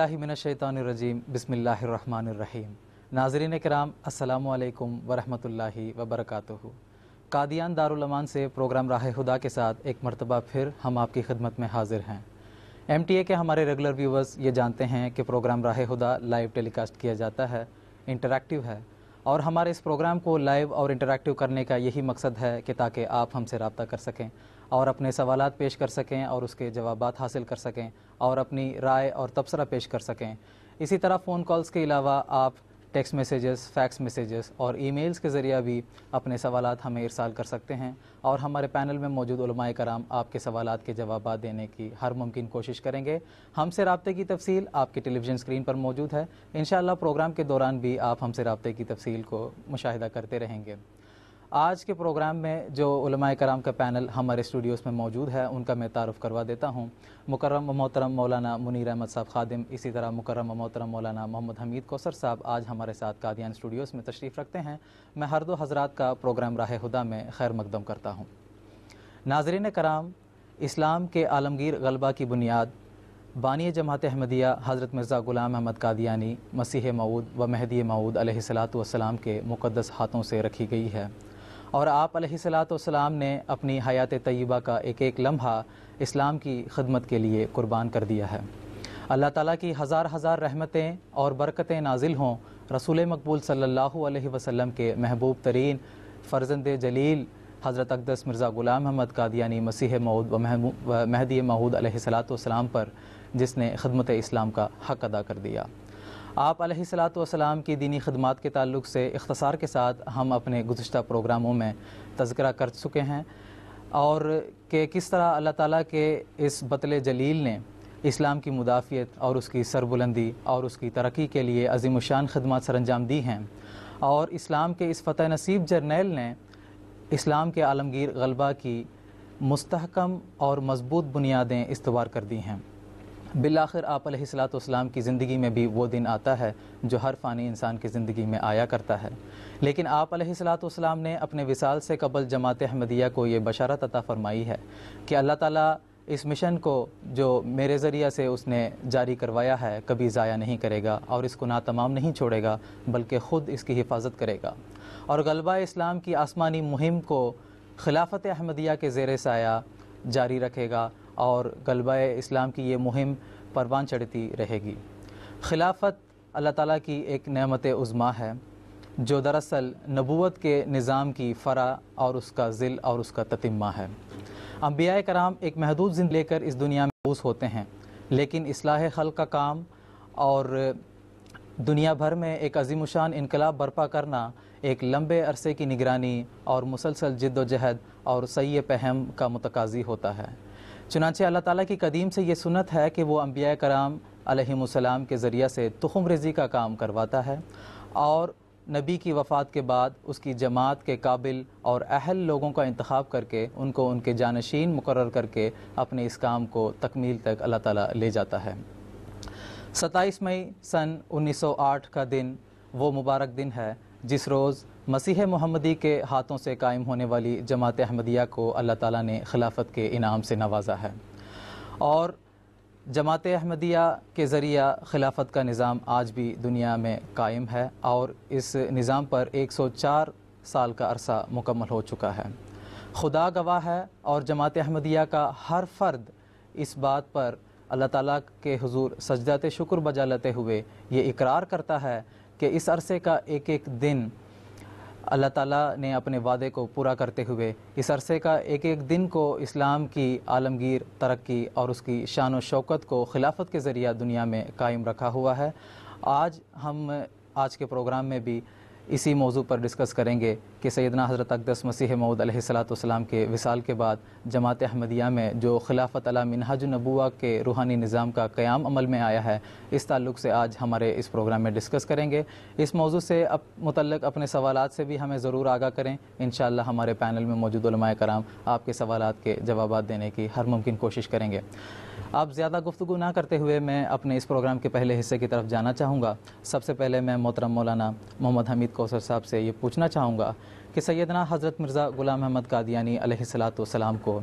अज़बिल्लिमिनशैतानरजीम बसमीम नाजरीन कराम असलकम वरहमल वबरक कादियान दारुलमान से प्रोग्राम राह हुदा के साथ एक मरतबा फिर हम आपकी खिदमत में हाजिर हैं एम टी ए के हमारे रेगुलर व्यूवर्स ये जानते हैं कि प्रोग्राम राह हुदा लाइव टेलीकास्ट किया जाता है इंटरेक्टिव है और हमारे इस प्रोग्राम को लाइव और इंटरेक्टिव करने का यही मकसद है कि ताकि आप हमसे रबता कर सकें और अपने सवाल पेश कर सकें और उसके जवाब हासिल कर सकें और अपनी राय और तबसरा पेश कर सकें इसी तरह फ़ोन कॉल्स के अलावा आप टेक्स्ट मैसेजेस फैक्स मैसेजेस और ईमेल्स के ज़रिए भी अपने सवाल हमें इरसाल कर सकते हैं और हमारे पैनल में मौजूद कराम आपके सवाल के जवाब देने की हर मुमकिन कोशिश करेंगे हमसे रबते की तफसील आपकी टेलीविज़न स्क्रीन पर मौजूद है इन प्रोग्राम के दौरान भी आप हमसे रबते की तफसील को मुशाह करते रहेंगे आज के प्रोग्राम में जो उलमा कराम का पैनल हमारे स्टूडियोज़ में मौजूद है उनका मैं तारफ़ करवा देता हूँ मुकर्रम मोहतरम मौलाना मुनीर अहमद साहब खादिम इसी तरह मुकर्रम मोहतरम मौलाना मोहम्मद हमीद कौसर साहब आज हमारे साथ कादियान स्टूडियोज़ में तशरीफ़ रखते हैं मैं हर दो हजरात का प्रोग्राम राह हुदा में खैर मकदम करता हूँ नाजरीन कराम इस्लाम के आलमगीर गलबा की बुनियाद बानी जमात अहमदिया हज़रत मिर्ज़ा ग़ुलाम अहमद कादियानी मसीह मऊद व महदी मऊद सलात के मुक़दस हाथों से रखी गई है और आप सलाम ने अपनी हयात तय्यबा का एक एक लम्हा इस्लाम की खदमत के लिए कुर्बान कर दिया है अल्लाह ताला की हज़ार हज़ार रहमतें और बरकतें नाजिल हों रसूल मकबूल सल्ला वसम के महबूब तरीन फ़र्जंद जलील हज़रत अकदस मिर्ज़ा ग़ुलाम अहमद कादियानी मसीह मऊद व महदी महूद सलाम पर जिसने खदमत इस्लाम का हक अदा कर दिया आप सलाम की दीनी खदमात के तल्ल से इख्तसार के साथ हम अपने गुज्त प्रोग्रामों में तस्करा कर चुके हैं और के किस तरह अल्लाह ताला के इस बतल जलील ने इस्लाम की मुदाफ़ियत और उसकी सरबुलंदी और उसकी तरक्की के लिए अजीम शान खदमात सर अंजाम दी हैं और इस्लाम के इस फ़तः नसीब जर्नेल ने इस्लाम के आलमगीर गलबा की मस्तकम और मजबूत बुनियादें इस्तवार कर दी हैं आखिर आप सलाम की ज़िंदगी में भी वो दिन आता है जो हर फ़ानी इंसान की ज़िंदगी में आया करता है लेकिन आप सलाम ने अपने विसाल से कबल जमात अहमदिया को ये बशारत अता फ़रमाई है कि अल्लाह ताला इस मिशन को जो मेरे ज़रिया से उसने जारी करवाया है कभी ज़ाया नहीं करेगा और इसको ना तमाम नहीं छोड़ेगा बल्कि ख़ुद इसकी हिफाजत करेगा और गलबा इस्लाम की आसमानी मुहिम को खिलाफत अहमदिया के ज़ेर साया जारी रखेगा और गलबा इस्लाम की ये मुहिम परवान चढ़ती रहेगी खिलाफत अल्लाह ताला की एक नमत उज़मा है जो दरअसल नबूत के निज़ाम की फ़रा और उसका ज़िल और उसका ततिमा है अम्बिया कराम एक महदूद जिंद लेकर इस दुनिया में महूस होते हैं लेकिन असलाह खल का काम और दुनिया भर में एक अजीमशान इनकलाब बर्पा करना एक लंबे अरसे की निगरानी और मुसलसल जद्दोजहद और सै पहम का मतकाजी होता है चुनाचे अल्लाह ताला की कदीम से ये सुनत है कि वो अम्बिया कराम अलहसम के ज़रिया से तुखम रजी का काम करवाता है और नबी की वफ़ात के बाद उसकी जमात के काबिल और अहल लोगों का इंतखब करके उनको उनके जानशीन मुकर करके अपने इस काम को तकमील तक अल्लाह ताला ले जाता है सत्ताईस मई सन 1908 का दिन वो मुबारक दिन है जिस रोज़ मसीह मोहम्मदी के हाथों से कायम होने वाली जमात अहमदिया को अल्लाह ताला ने खिलाफत के इनाम से नवाजा है और जमात अहमदिया के ज़रिया खिलाफत का निज़ाम आज भी दुनिया में कायम है और इस निज़ाम पर 104 साल का अरसा मुकम्मल हो चुका है खुदा गवाह है और जमात अहमदिया का हर फ़र्द इस बात पर अल्लाह ताला के हुजूर सजदात शुक्र बजा लेते हुए ये इकरार करता है कि इस अरसे का एक एक दिन अल्लाह ताला ने अपने वादे को पूरा करते हुए इस अरसे का एक एक दिन को इस्लाम की आलमगीर तरक्की और उसकी शान शौकत को खिलाफत के ज़रिए दुनिया में कायम रखा हुआ है आज हम आज के प्रोग्राम में भी इसी मौजू पर डिस्कस करेंगे कि सैदना हज़रत अकदस मसीह मऊद सलाम के विसाल के बाद जमात अहमदिया में जो खिलाफत अला मिनहजनबुआ के रूहानी निज़ाम का क़्याम अमल में आया है इस तल्लुक़ से आज हमारे इस प्रोग्राम में डिस्कस करेंगे इस मौजू से अब मुतलक अपने सवाल से भी हमें ज़रूर आगा करें इन हमारे पैनल में मौजूद कराम आपके सवाल के जवाब देने की हर मुमकिन कोशिश करेंगे आप ज़्यादा गुफ्तु ना करते हुए मैं अपने इस प्रोग्राम के पहले हिस्से की तरफ जाना चाहूँगा सबसे पहले मैं मोहतरम मौलाना मोहम्मद हमीद कौसर साहब से ये पूछना चाहूँगा कि सैदना हज़रत मिर्ज़ा ग़ुलाम अहमद कादियानी सलाम को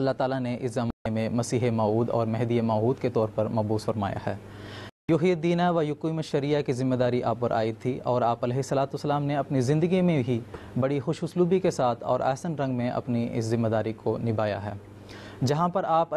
अल्लाह ताला ने इस ज़माने में मसीह मऊद और महदी मऊद के तौर पर मबूस फरमाया है दीना व यकुम शरिया की जिम्मेदारी आप पर आई थी और आप सलाम ने अपनी ज़िंदगी में ही बड़ी खुशसलूबी के साथ और आसन रंग में अपनी इस जिम्मेदारी को निभाया है जहाँ पर आप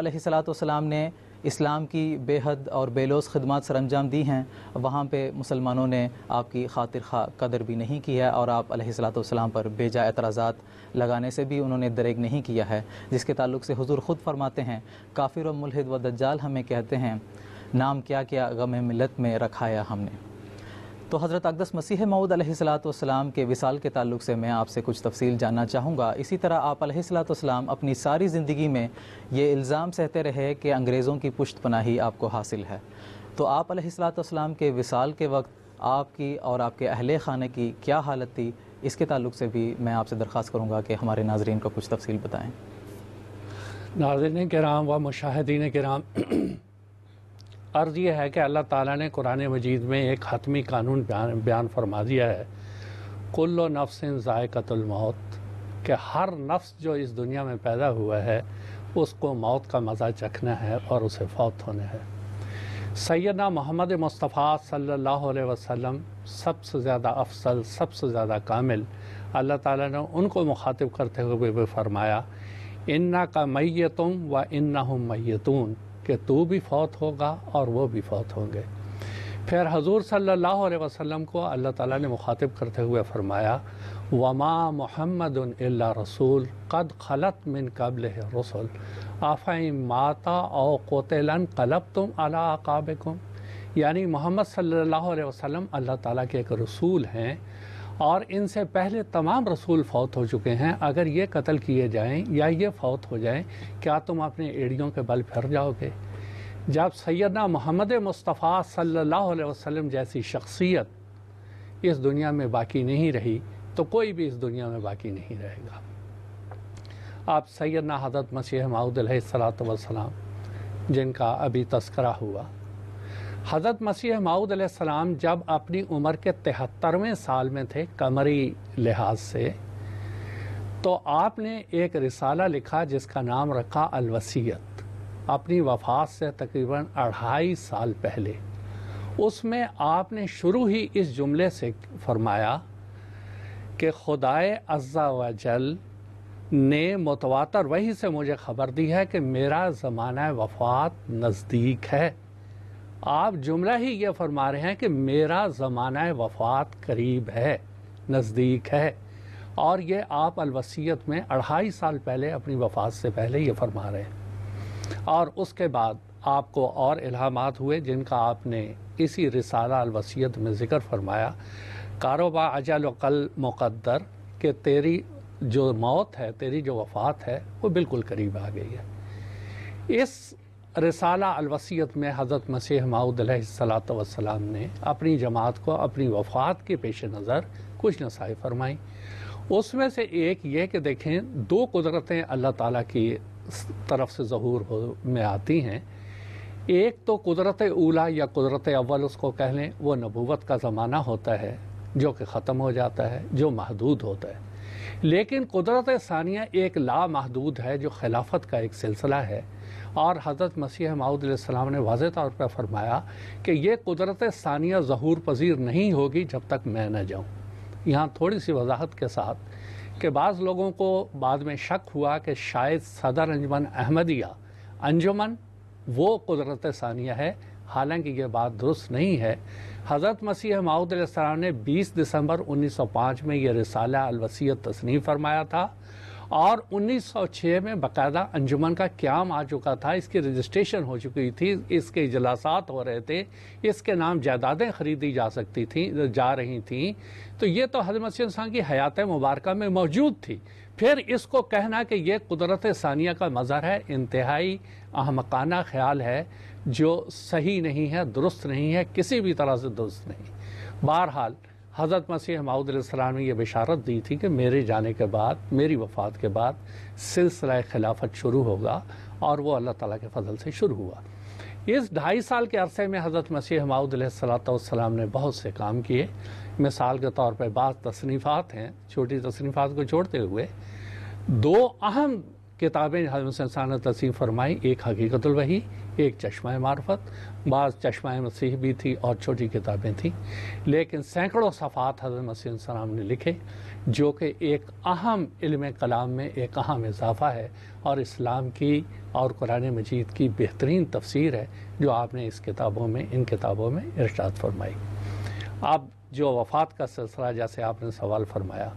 सलाम ने इस्लाम की बेहद और बेलोस खदमात सर अंजाम दी हैं वहाँ पे मुसलमानों ने आपकी खातिर खा कदर भी नहीं की है और आप सलाम पर बेजा एतराज़ात लगाने से भी उन्होंने दरेग नहीं किया है जिसके ताल्लुक से हुजूर ख़ुद फरमाते हैं काफिर व मुलहद व दज्जाल हमें कहते हैं नाम क्या क्या गम मिलत में रखाया हमने तो हज़रत अकदस मसीह मऊद सलाम के विसाल के ताल्लुक से मैं आपसे कुछ तफसील जानना चाहूँगा इसी तरह आप सलाम अपनी सारी ज़िंदगी में ये इल्ज़ाम सहते रहे कि अंग्रेज़ों की पुश्त पनाही आपको हासिल है तो आप सलाम के विसाल के वक्त आपकी और आपके अहल खाने की क्या हालत थी इसके तल्ल से भी मैं आपसे दरख्वास्त करूँगा कि हमारे नाजरन को कुछ तफसील बताएँ नाजरन राम व मुशाहन के राम अर्ज़ यह है कि अल्लाह ताला ने कुरान मजीद में एक हतमी कानून बयान बयान फरमा दिया है कुल्लो नफ्स मौत के हर नफ्स जो इस दुनिया में पैदा हुआ है उसको मौत का मज़ा चखना है और उसे फौत होना है सैदा मोहम्मद मुस्तफ़ा सल्लल्लाहु अलैहि वसल्लम सबसे ज़्यादा अफसल सबसे ज़्यादा कामिल अल्लाह ताला ने उनको मुखातिब करते हुए भी फरमाया इन्ना का मैतुम व इन्ना मैतून कि तू भी फौत होगा और वो भी फौत होंगे फिर हजूर सल्लल्लाहु अलैहि वसल्लम को अल्लाह ताला ने मुखातिब करते हुए फरमाया वमा मोहम्मद रसूल कद खलत मिन कबल रसूल आफ़ माता और कोतलन कलब तुम अला यानी मोहम्मद सल्लल्लाहु अलैहि वसल्लम अल्लाह ताला के एक रसूल हैं और इनसे पहले तमाम रसूल फौत हो चुके हैं अगर ये कत्ल किए जाएं या ये फौत हो जाएं क्या तुम अपने एड़ियों के बल फिर जाओगे जब सैदना मोहम्मद मुस्तफ़ा सल्लल्लाहु अलैहि वसल्लम जैसी शख्सियत इस दुनिया में बाकी नहीं रही तो कोई भी इस दुनिया में बाकी नहीं रहेगा आप सैदना हजरत मसीह माउद सलात वसलाम जिनका अभी तस्करा हुआ हज़रत मसीह माऊद जब अपनी उम्र के तिहत्तरवें साल में थे कमरी लिहाज से तो आपने एक रिसाला लिखा जिसका नाम रखा अलवसीत अपनी वफात से तकरीबन अढ़ाई साल पहले उसमें आपने शुरू ही इस जुमले से फरमाया कि खुदाए अज्जा जल ने मुतवातर वही से मुझे ख़बर दी है कि मेरा ज़माना वफात नज़दीक है आप जुमला ही ये फरमा रहे हैं कि मेरा ज़माना वफात करीब है नज़दीक है और ये आप अलवसीत में अढ़ाई साल पहले अपनी वफात से पहले ये फरमा रहे हैं और उसके बाद आपको और इल्हामात हुए जिनका आपने इसी रिसाला अलवसीत में ज़िक्र फरमाया कारोबा अजल कल मुकद्दर कि तेरी जो मौत है तेरी जो वफात है वो बिल्कुल करीब आ गई है इस रसाला अलवसीत में हज़रत मसीह माउदलात वसलाम ने अपनी जमात को अपनी वफात के पेश नज़र कुछ नसाए फरमाई उसमें से एक ये कि देखें दो कुदरतें अल्लाह ताला की तरफ से जहूर हो में आती हैं एक तो कुदरत ओला या कुदरत अव्वल उसको कह लें वो नबूवत का ज़माना होता है जो कि ख़त्म हो जाता है जो महदूद होता है लेकिन कुदरत सानिया एक लामहदूद है जो खिलाफत का एक सिलसिला है और हज़रत मसीह माऊदम ने वाज तौर पर फरमाया कि ये कुदरत सानिया जहूर पजीर नहीं होगी जब तक मैं न जाऊँ यहाँ थोड़ी सी वजाहत के साथ कि बाज़ लोगों को बाद में शक हुआ कि शायद सदर अंजमन अहमदिया अंजुमन वो कुदरत सानिया है हालांकि ये बात दुरुस्त नहीं है हज़रत मसीह माऊद ने 20 दिसंबर 1905 में यह रिसाला अलवसीत तस्नीम फरमाया था और 1906 में बाकायदा अंजुमन का क्याम आ चुका था इसकी रजिस्ट्रेशन हो चुकी थी इसके इजलासात हो रहे थे इसके नाम जायदादें खरीदी जा सकती थी जा रही थी तो ये तो हजमत सिंह खान की हयात मुबारक में मौजूद थी फिर इसको कहना कि यह कुदरत सानिया का मज़हर है इंतहाई अहमकाना ख्याल है जो सही नहीं है दुरुस्त नहीं है किसी भी तरह से दुरुस्त नहीं बहरहाल हज़रत मसीह महमूदम ने यह बिशारत दी थी कि मेरे जाने के बाद मेरी वफ़ात के बाद सिलसिला खिलाफत शुरू होगा और वह अल्लाह ताला के फजल से शुरू हुआ इस ढाई साल के अरसे में हज़रत मसीह महमूदलाम ने बहुत से काम किए मिसाल के तौर पर बाद तसनीफ़ात हैं छोटी तसनीफ़ात को छोड़ते हुए दो अहम किताबें हजरत तसीम फरमाई एक वही एक चश्मा मार्फत बाज़ चश्मा मसीह भी थी और छोटी किताबें थीं लेकिन सैकड़ों सफ़ात हजरत मसीह सलाम ने लिखे जो कि एक अहम इल्म कलाम में एक अहम इजाफ़ा है और इस्लाम की और कुरान मजीद की बेहतरीन तफसीर है जो आपने इस किताबों में इन किताबों में इर्शाद फरमाई अब जो वफ़ात का सिलसिला जैसे आपने सवाल फरमाया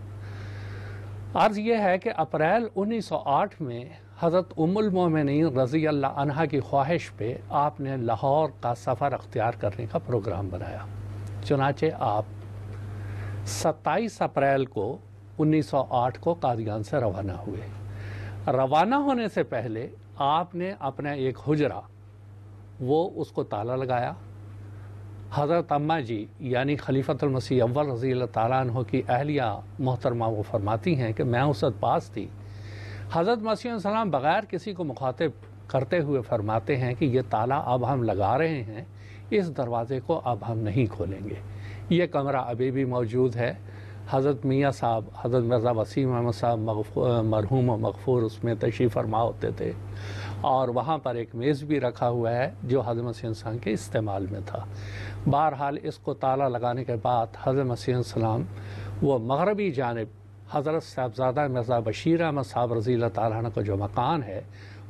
अर्ज़ यह है कि अप्रैल 1908 में हज़रत मोमिन रज़ी अल्लाह की ख्वाहिश पे आपने लाहौर का सफ़र अख्तियार करने का प्रोग्राम बनाया चुनाचे आप 27 अप्रैल को 1908 को कादियान से रवाना हुए रवाना होने से पहले आपने अपना एक हुजरा वो उसको ताला लगाया हज़रत अम्मा जी यानी खलीफतमसी अव्वल रज़ी तह की अहलिया मोहतरमा वो फरमाती हैं कि मैं उस पास थी हज़रत सलाम बग़ैर किसी को मुखातिब करते हुए फरमाते हैं कि यह ताला अब हम लगा रहे हैं इस दरवाज़े को अब हम नहीं खोलेंगे ये कमरा अभी भी मौजूद है हज़रत मियाँ साहब हज़रत मिर्ज़ा वसीम अहमद साहब मरहूम और मगफूर उसमें तशरीफ़ फरमा होते थे और वहाँ पर एक मेज़ भी रखा हुआ है जो हजरत मसीह के इस्तेमाल में था बहरहाल इसको ताला लगाने के बाद हज़रत मसीह सलाम वो मगरबी जानब हज़रत साहबजादा मिर्ज़ा बशीर अहमद साहब रज़ी तारा का जो मकान है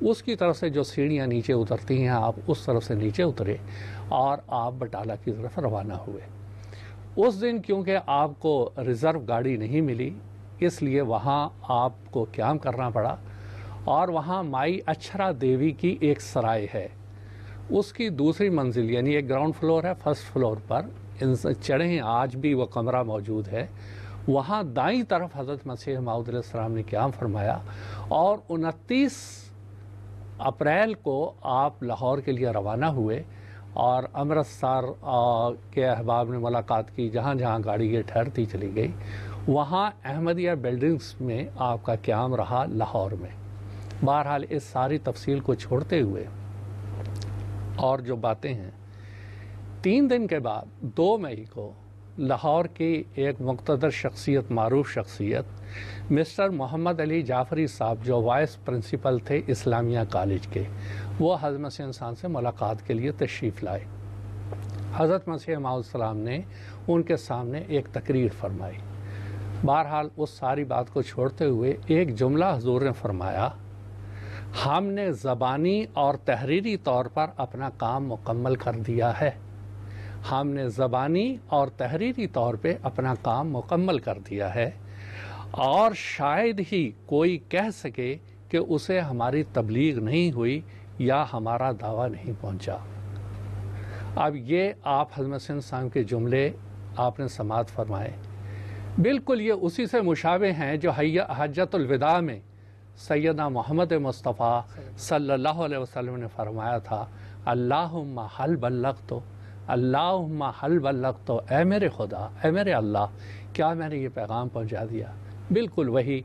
उसकी तरफ से जो सीढ़ियाँ नीचे उतरती हैं आप उस तरफ से नीचे उतरे और आप बटाला की तरफ रवाना हुए उस दिन क्योंकि आपको रिज़र्व गाड़ी नहीं मिली इसलिए वहाँ आपको क्याम करना पड़ा और वहाँ माई अक्षरा देवी की एक सराय है उसकी दूसरी मंजिल यानी एक ग्राउंड फ्लोर है फर्स्ट फ्लोर पर इन चढ़े आज भी वह कमरा मौजूद है वहाँ दाई तरफ हज़रत मसीह माउदलाम ने क्या फरमाया और उनतीस अप्रैल को आप लाहौर के लिए रवाना हुए और अमृतसर के अहबाब ने मुलाकात की जहाँ जहाँ गाड़ी ये ठहरती चली गई वहाँ अहमदिया बिल्डिंग्स में आपका क्याम रहा लाहौर में बहरहाल इस सारी तफसील को छोड़ते हुए और जो बातें हैं तीन दिन के बाद दो मई को लाहौर की एक मकतदर शख्सियत मरूफ शख्सियत मिस्टर मोहम्मद अली जाफरी साहब जो वाइस प्रिंसिपल थे इस्लामिया कॉलेज के वो हजरत मसीह इंसान से मुलाकात के लिए तशरीफ़ लाए हज़रत मसीह माउसम ने उनके सामने एक तकरीर फरमाई बहरहाल उस सारी बात को छोड़ते हुए एक जुमला हजूर ने फरमाया हमने ज़बानी और तहरीरी तौर पर अपना काम मुकम्मल कर दिया है हमने ज़बानी और तहरीरी तौर पे अपना काम मुकम्मल कर दिया है और शायद ही कोई कह सके कि उसे हमारी तबलीग नहीं हुई या हमारा दावा नहीं पहुंचा। अब ये आप हजमत सिंह साहब के जुमले आपने समात फरमाए बिल्कुल ये उसी से मुशावे हैं जो हजतुलविदा में सैदा मोहम्मद मुस्तफ़ा सल्ला वसलम ने फरमाया था अल्लाह हल बल्लक तो अल्ला हल बल्लक तो ए मेरे खुदा ए मेरे अल्लाह क्या मैंने ये पैगाम पहुँचा दिया बिल्कुल वही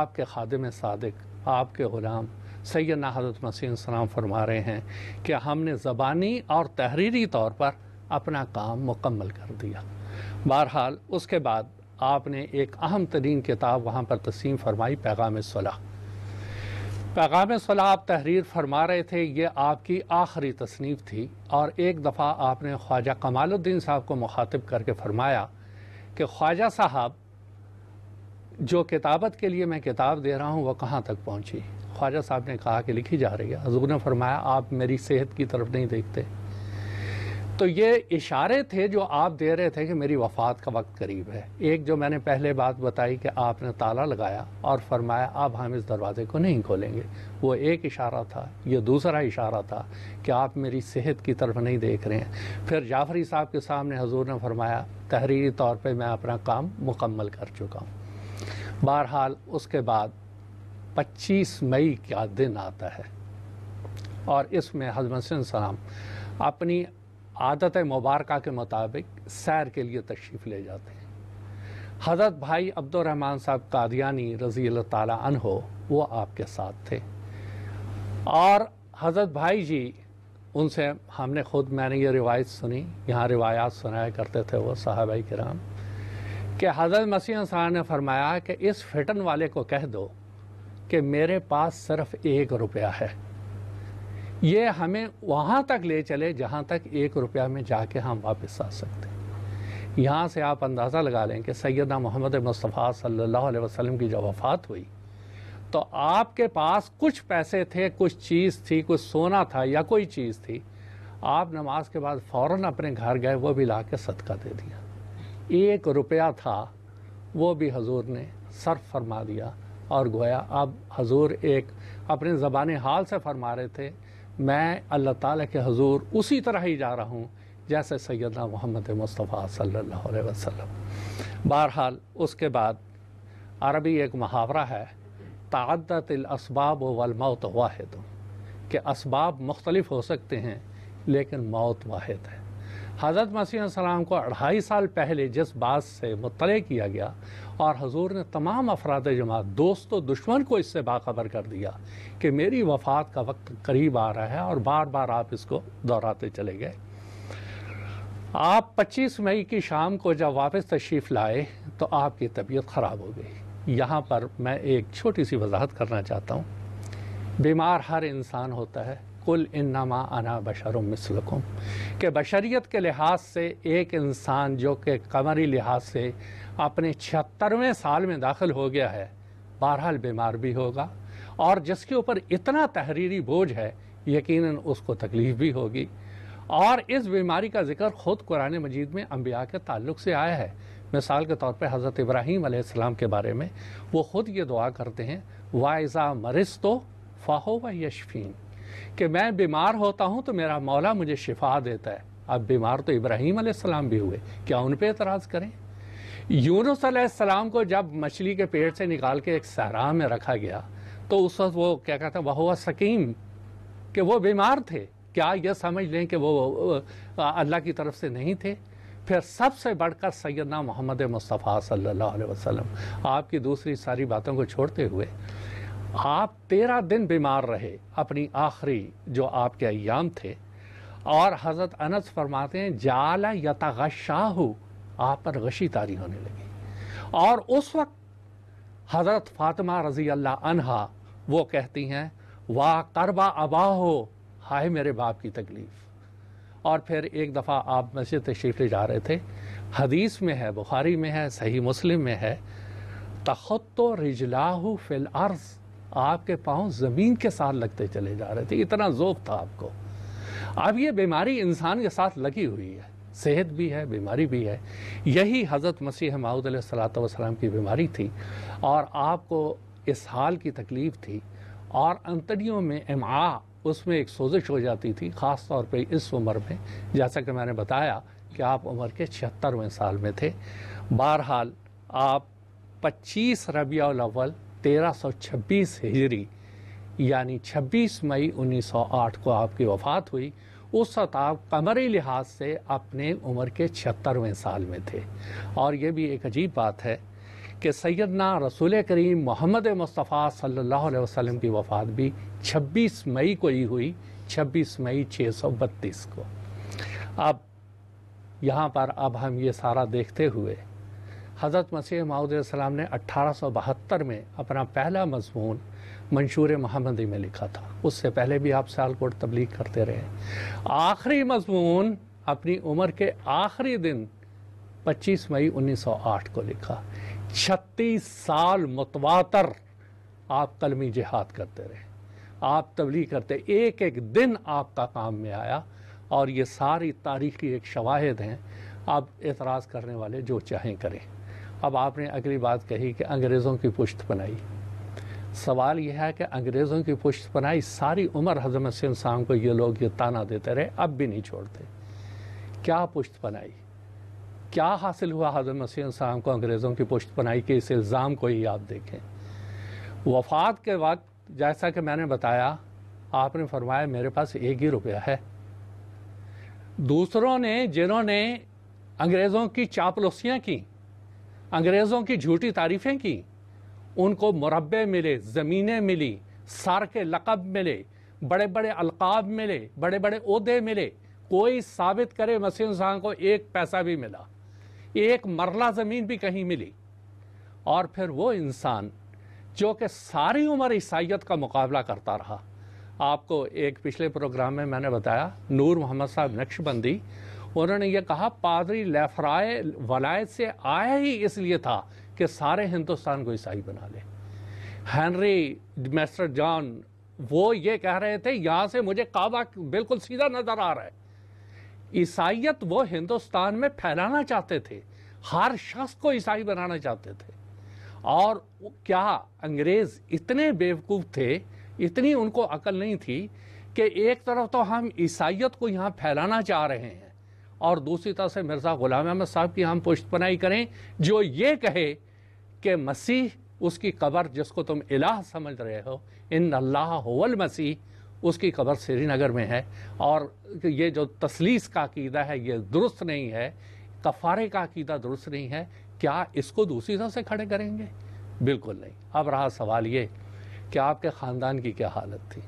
आपके खादम सदक आपके ग़ुलाम सैदना हज़रत मसीह सलाम फरमा रहे हैं कि हमने ज़बानी और तहरीरी तौर पर अपना काम मुकम्मल कर दिया बहरहाल उसके बाद आपने एक अहम तरीन किताब वहाँ पर तस्म फरमाई पैगाम सलाह पैगाम सलाह आप तहरीर फरमा रहे थे ये आपकी आखिरी तसनीफ थी और एक दफ़ा आपने ख्वाजा कमालुद्दीन साहब को मुखातिब करके फरमाया कि ख्वाजा साहब जो किताबत के लिए मैं किताब दे रहा हूँ वह कहाँ तक पहुँची ख्वाजा साहब ने कहा कि लिखी जा रही है हजूर ने फरमाया आप मेरी सेहत की तरफ नहीं देखते तो ये इशारे थे जो आप दे रहे थे कि मेरी वफात का वक्त करीब है एक जो मैंने पहले बात बताई कि आपने ताला लगाया और फरमाया अब हम इस दरवाज़े को नहीं खोलेंगे वो एक इशारा था ये दूसरा इशारा था कि आप मेरी सेहत की तरफ नहीं देख रहे हैं फिर जाफरी साहब के सामने हजूर ने फरमाया तहरीरी तौर पर मैं अपना काम मुकम्मल कर चुका हूँ बहरहाल उसके बाद पच्चीस मई का दिन आता है और इसमें हजमत सलाम अपनी आदत मुबारक के मुताबिक सैर के लिए तशरीफ़ ले जाते हैं हज़रत भाई अब्दुलरहमान साहब कादियानी रज़ी तन हो वो आपके साथ थे और हज़रत भाई जी उनसे हमने खुद मैंने ये रिवायत सुनी यहाँ रिवायात सुनाया करते थे वो साहब कराम कि हज़रत मसीह साहब ने फरमाया कि इस फिटन वाले को कह दो कि मेरे पास सिर्फ़ एक रुपया है ये हमें वहाँ तक ले चले जहाँ तक एक रुपया में जाके हम वापस आ सकते हैं यहाँ से आप अंदाज़ा लगा लें कि सैदा मोहम्मद मुस्तफ़ा सल्लल्लाहु अलैहि वसल्लम की जब वफ़ात हुई तो आपके पास कुछ पैसे थे कुछ चीज़ थी कुछ सोना था या कोई चीज़ थी आप नमाज के बाद फ़ौर अपने घर गए वो भी ला के सदका दे दिया एक रुपया था वो भी हजूर ने सर्फ फरमा दिया और गोया अब हजूर एक अपने ज़बान हाल से फरमा रहे थे मैं अल्लाह ताला के हजूर उसी तरह ही जा रहा हूँ जैसे सैदा मोहम्मद मुस्तफ़ा सल्लल्लाहु अलैहि वसल्लम बहरहाल उसके बाद अरबी एक मुहावरा है तदतलसबाब वलमौत वाहिद के इसबाब मुख्तलिफ हो सकते हैं लेकिन मौत वाहिद है हज़रत मसीह को अढ़ाई साल पहले जिस बात से मुतल किया गया और हजूर ने तमाम अफराद जमात दोस्तों दुश्मन को इससे बाखबर कर दिया कि मेरी वफात का वक्त करीब आ रहा है और बार बार आप इसको दोहराते चले गए आप 25 मई की शाम को जब वापस तशरीफ़ लाए तो आपकी तबीयत ख़राब हो गई यहाँ पर मैं एक छोटी सी वजाहत करना चाहता हूँ बीमार हर इंसान होता है कुल नमा अना बशर मिसलकुम के बशरीत के लिहाज से एक इंसान जो कि कमरी लिहाज से अपने छिहत्तरवें साल में दाखिल हो गया है बहरहाल बीमार भी होगा और जिसके ऊपर इतना तहरीरी बोझ है यकीनन उसको तकलीफ़ भी होगी और इस बीमारी का जिक्र ख़ुद कुरान मजीद में अम्बिया के ताल्लुक से आया है मिसाल के तौर पर हज़रत इब्राहिम के बारे में वो ख़ुद ये दुआ करते हैं वाइज़ा मरिस्तो तो हो व यशफ़ीन कि मैं बीमार होता हूँ तो मेरा मौला मुझे शिफा देता है अब बीमार तो इब्राहीम आसमाम भी हुए क्या उन पर एतराज़ करें यूनुस को जब मछली के पेट से निकाल के एक सहरा में रखा गया तो उस वक्त वो क्या कहता वह हुआ सकीम कि वो बीमार थे क्या यह समझ लें कि वो अल्लाह की तरफ से नहीं थे फिर सबसे बढ़कर सैदना मोहम्मद मुस्तफ़ा सल्ला वसलम आपकी दूसरी सारी बातों को छोड़ते हुए आप तेरह दिन बीमार रहे अपनी आखिरी जो आपके अयाम थे और हज़रत अनस फरमाते हैं जाला यताशाह आप पर गशी तारी होने लगी और उस वक्त हज़रत फातिमा रज़ी अल्लाह अनहा वो कहती हैं वाह करबा अबा हो हाय मेरे बाप की तकलीफ़ और फिर एक दफ़ा आप मस्जिद तशरीफ़ ले जा रहे थे हदीस में है बुखारी में है सही मुस्लिम में है तखत रिजलाहू फिल अर्ज़ आपके पाँव ज़मीन के साथ लगते चले जा रहे थे इतना जोफ था आपको अब ये बीमारी इंसान के साथ लगी हुई है सेहत भी है बीमारी भी है यही हज़रत मसीह माऊद सलाम की बीमारी थी और आपको इस हाल की तकलीफ़ थी और अंतड़ियों में एमआ उसमें एक सोजिश हो जाती थी ख़ास तौर पे इस उम्र में जैसा कि मैंने बताया कि आप उम्र के छिहत्तरवें साल में थे बहरहाल आप 25 रबिया अव्वल 1326 हिजरी यानी 26 मई 1908 को आपकी वफ़ात हुई उस वक्त आप कमरी लिहाज से अपने उम्र के छिहत्तरवें साल में थे और ये भी एक अजीब बात है कि सैदना रसूल करीम मोहम्मद मुस्तफ़ा सल्लल्लाहु अलैहि वसल्लम की वफ़ात भी 26 मई को ही हुई 26 मई छः को अब यहाँ पर अब हम ये सारा देखते हुए हज़रत मसीह माउदम ने अट्ठारह में अपना पहला मजमून मंशूर महमदी में लिखा था उससे पहले भी आप कोट तबलीग करते रहे आखिरी मजमून अपनी उम्र के आखिरी दिन 25 मई 1908 को लिखा छत्तीस साल मुतवातर आप कलमी जिहाद करते रहे आप तबलीग करते एक एक दिन आपका काम में आया और ये सारी तारीखी एक शवाहद हैं आप एतराज़ करने वाले जो चाहें करें अब आपने अगली बात कही कि अंग्रेज़ों की पुश्त बनाई सवाल यह है कि अंग्रेज़ों की पुश्त बनाई सारी उम्र हजरत सिंह साहब को ये लोग ये ताना देते रहे अब भी नहीं छोड़ते क्या पुश्त बनाई क्या हासिल हुआ हजरत मसीह साहब को अंग्रेज़ों की पुश्त बनाई के इस इल्ज़ाम को ही आप देखें वफात के वक्त जैसा कि मैंने बताया आपने फरमाया मेरे पास एक ही रुपया है दूसरों ने जिन्होंने अंग्रेज़ों की चापलोसियाँ की अंग्रेज़ों की झूठी तारीफ़ें की उनको मुरबे मिले ज़मीनें मिली सार के लकब मिले बड़े बड़े अलकाब मिले बड़े बड़े अहदे मिले कोई साबित करे मसीह साहब को एक पैसा भी मिला एक मरला ज़मीन भी कहीं मिली और फिर वो इंसान जो कि सारी उम्र ईसाइत का मुकाबला करता रहा आपको एक पिछले प्रोग्राम में मैंने बताया नूर मोहम्मद साहब नक्शबंदी उन्होंने ये कहा पादरी लेफराय वलायत से आया ही इसलिए था कि सारे हिंदुस्तान को ईसाई बना ले हैनरी मैस्टर जॉन वो ये कह रहे थे यहाँ से मुझे काबा बिल्कुल सीधा नज़र आ रहा है ईसाइत वो हिंदुस्तान में फैलाना चाहते थे हर शख्स को ईसाई बनाना चाहते थे और क्या अंग्रेज़ इतने बेवकूफ़ थे इतनी उनको अकल नहीं थी कि एक तरफ तो हम ईसाइत को यहाँ फैलाना चाह रहे हैं और दूसरी तरफ से मिर्ज़ा ग़ुलाम अहमद साहब की हम पनाई करें जो ये कहे कि मसीह उसकी कबर जिसको तुम इलाह समझ रहे हो इन अल्लाह होवल मसीह उसकी कबर श्रीनगर में है और ये जो तसलीस का अकीदा है ये दुरुस्त नहीं है कफ़ारे का अकीदा दुरुस्त नहीं है क्या इसको दूसरी तरह से खड़े करेंगे बिल्कुल नहीं अब रहा सवाल ये कि आपके ख़ानदान की क्या हालत थी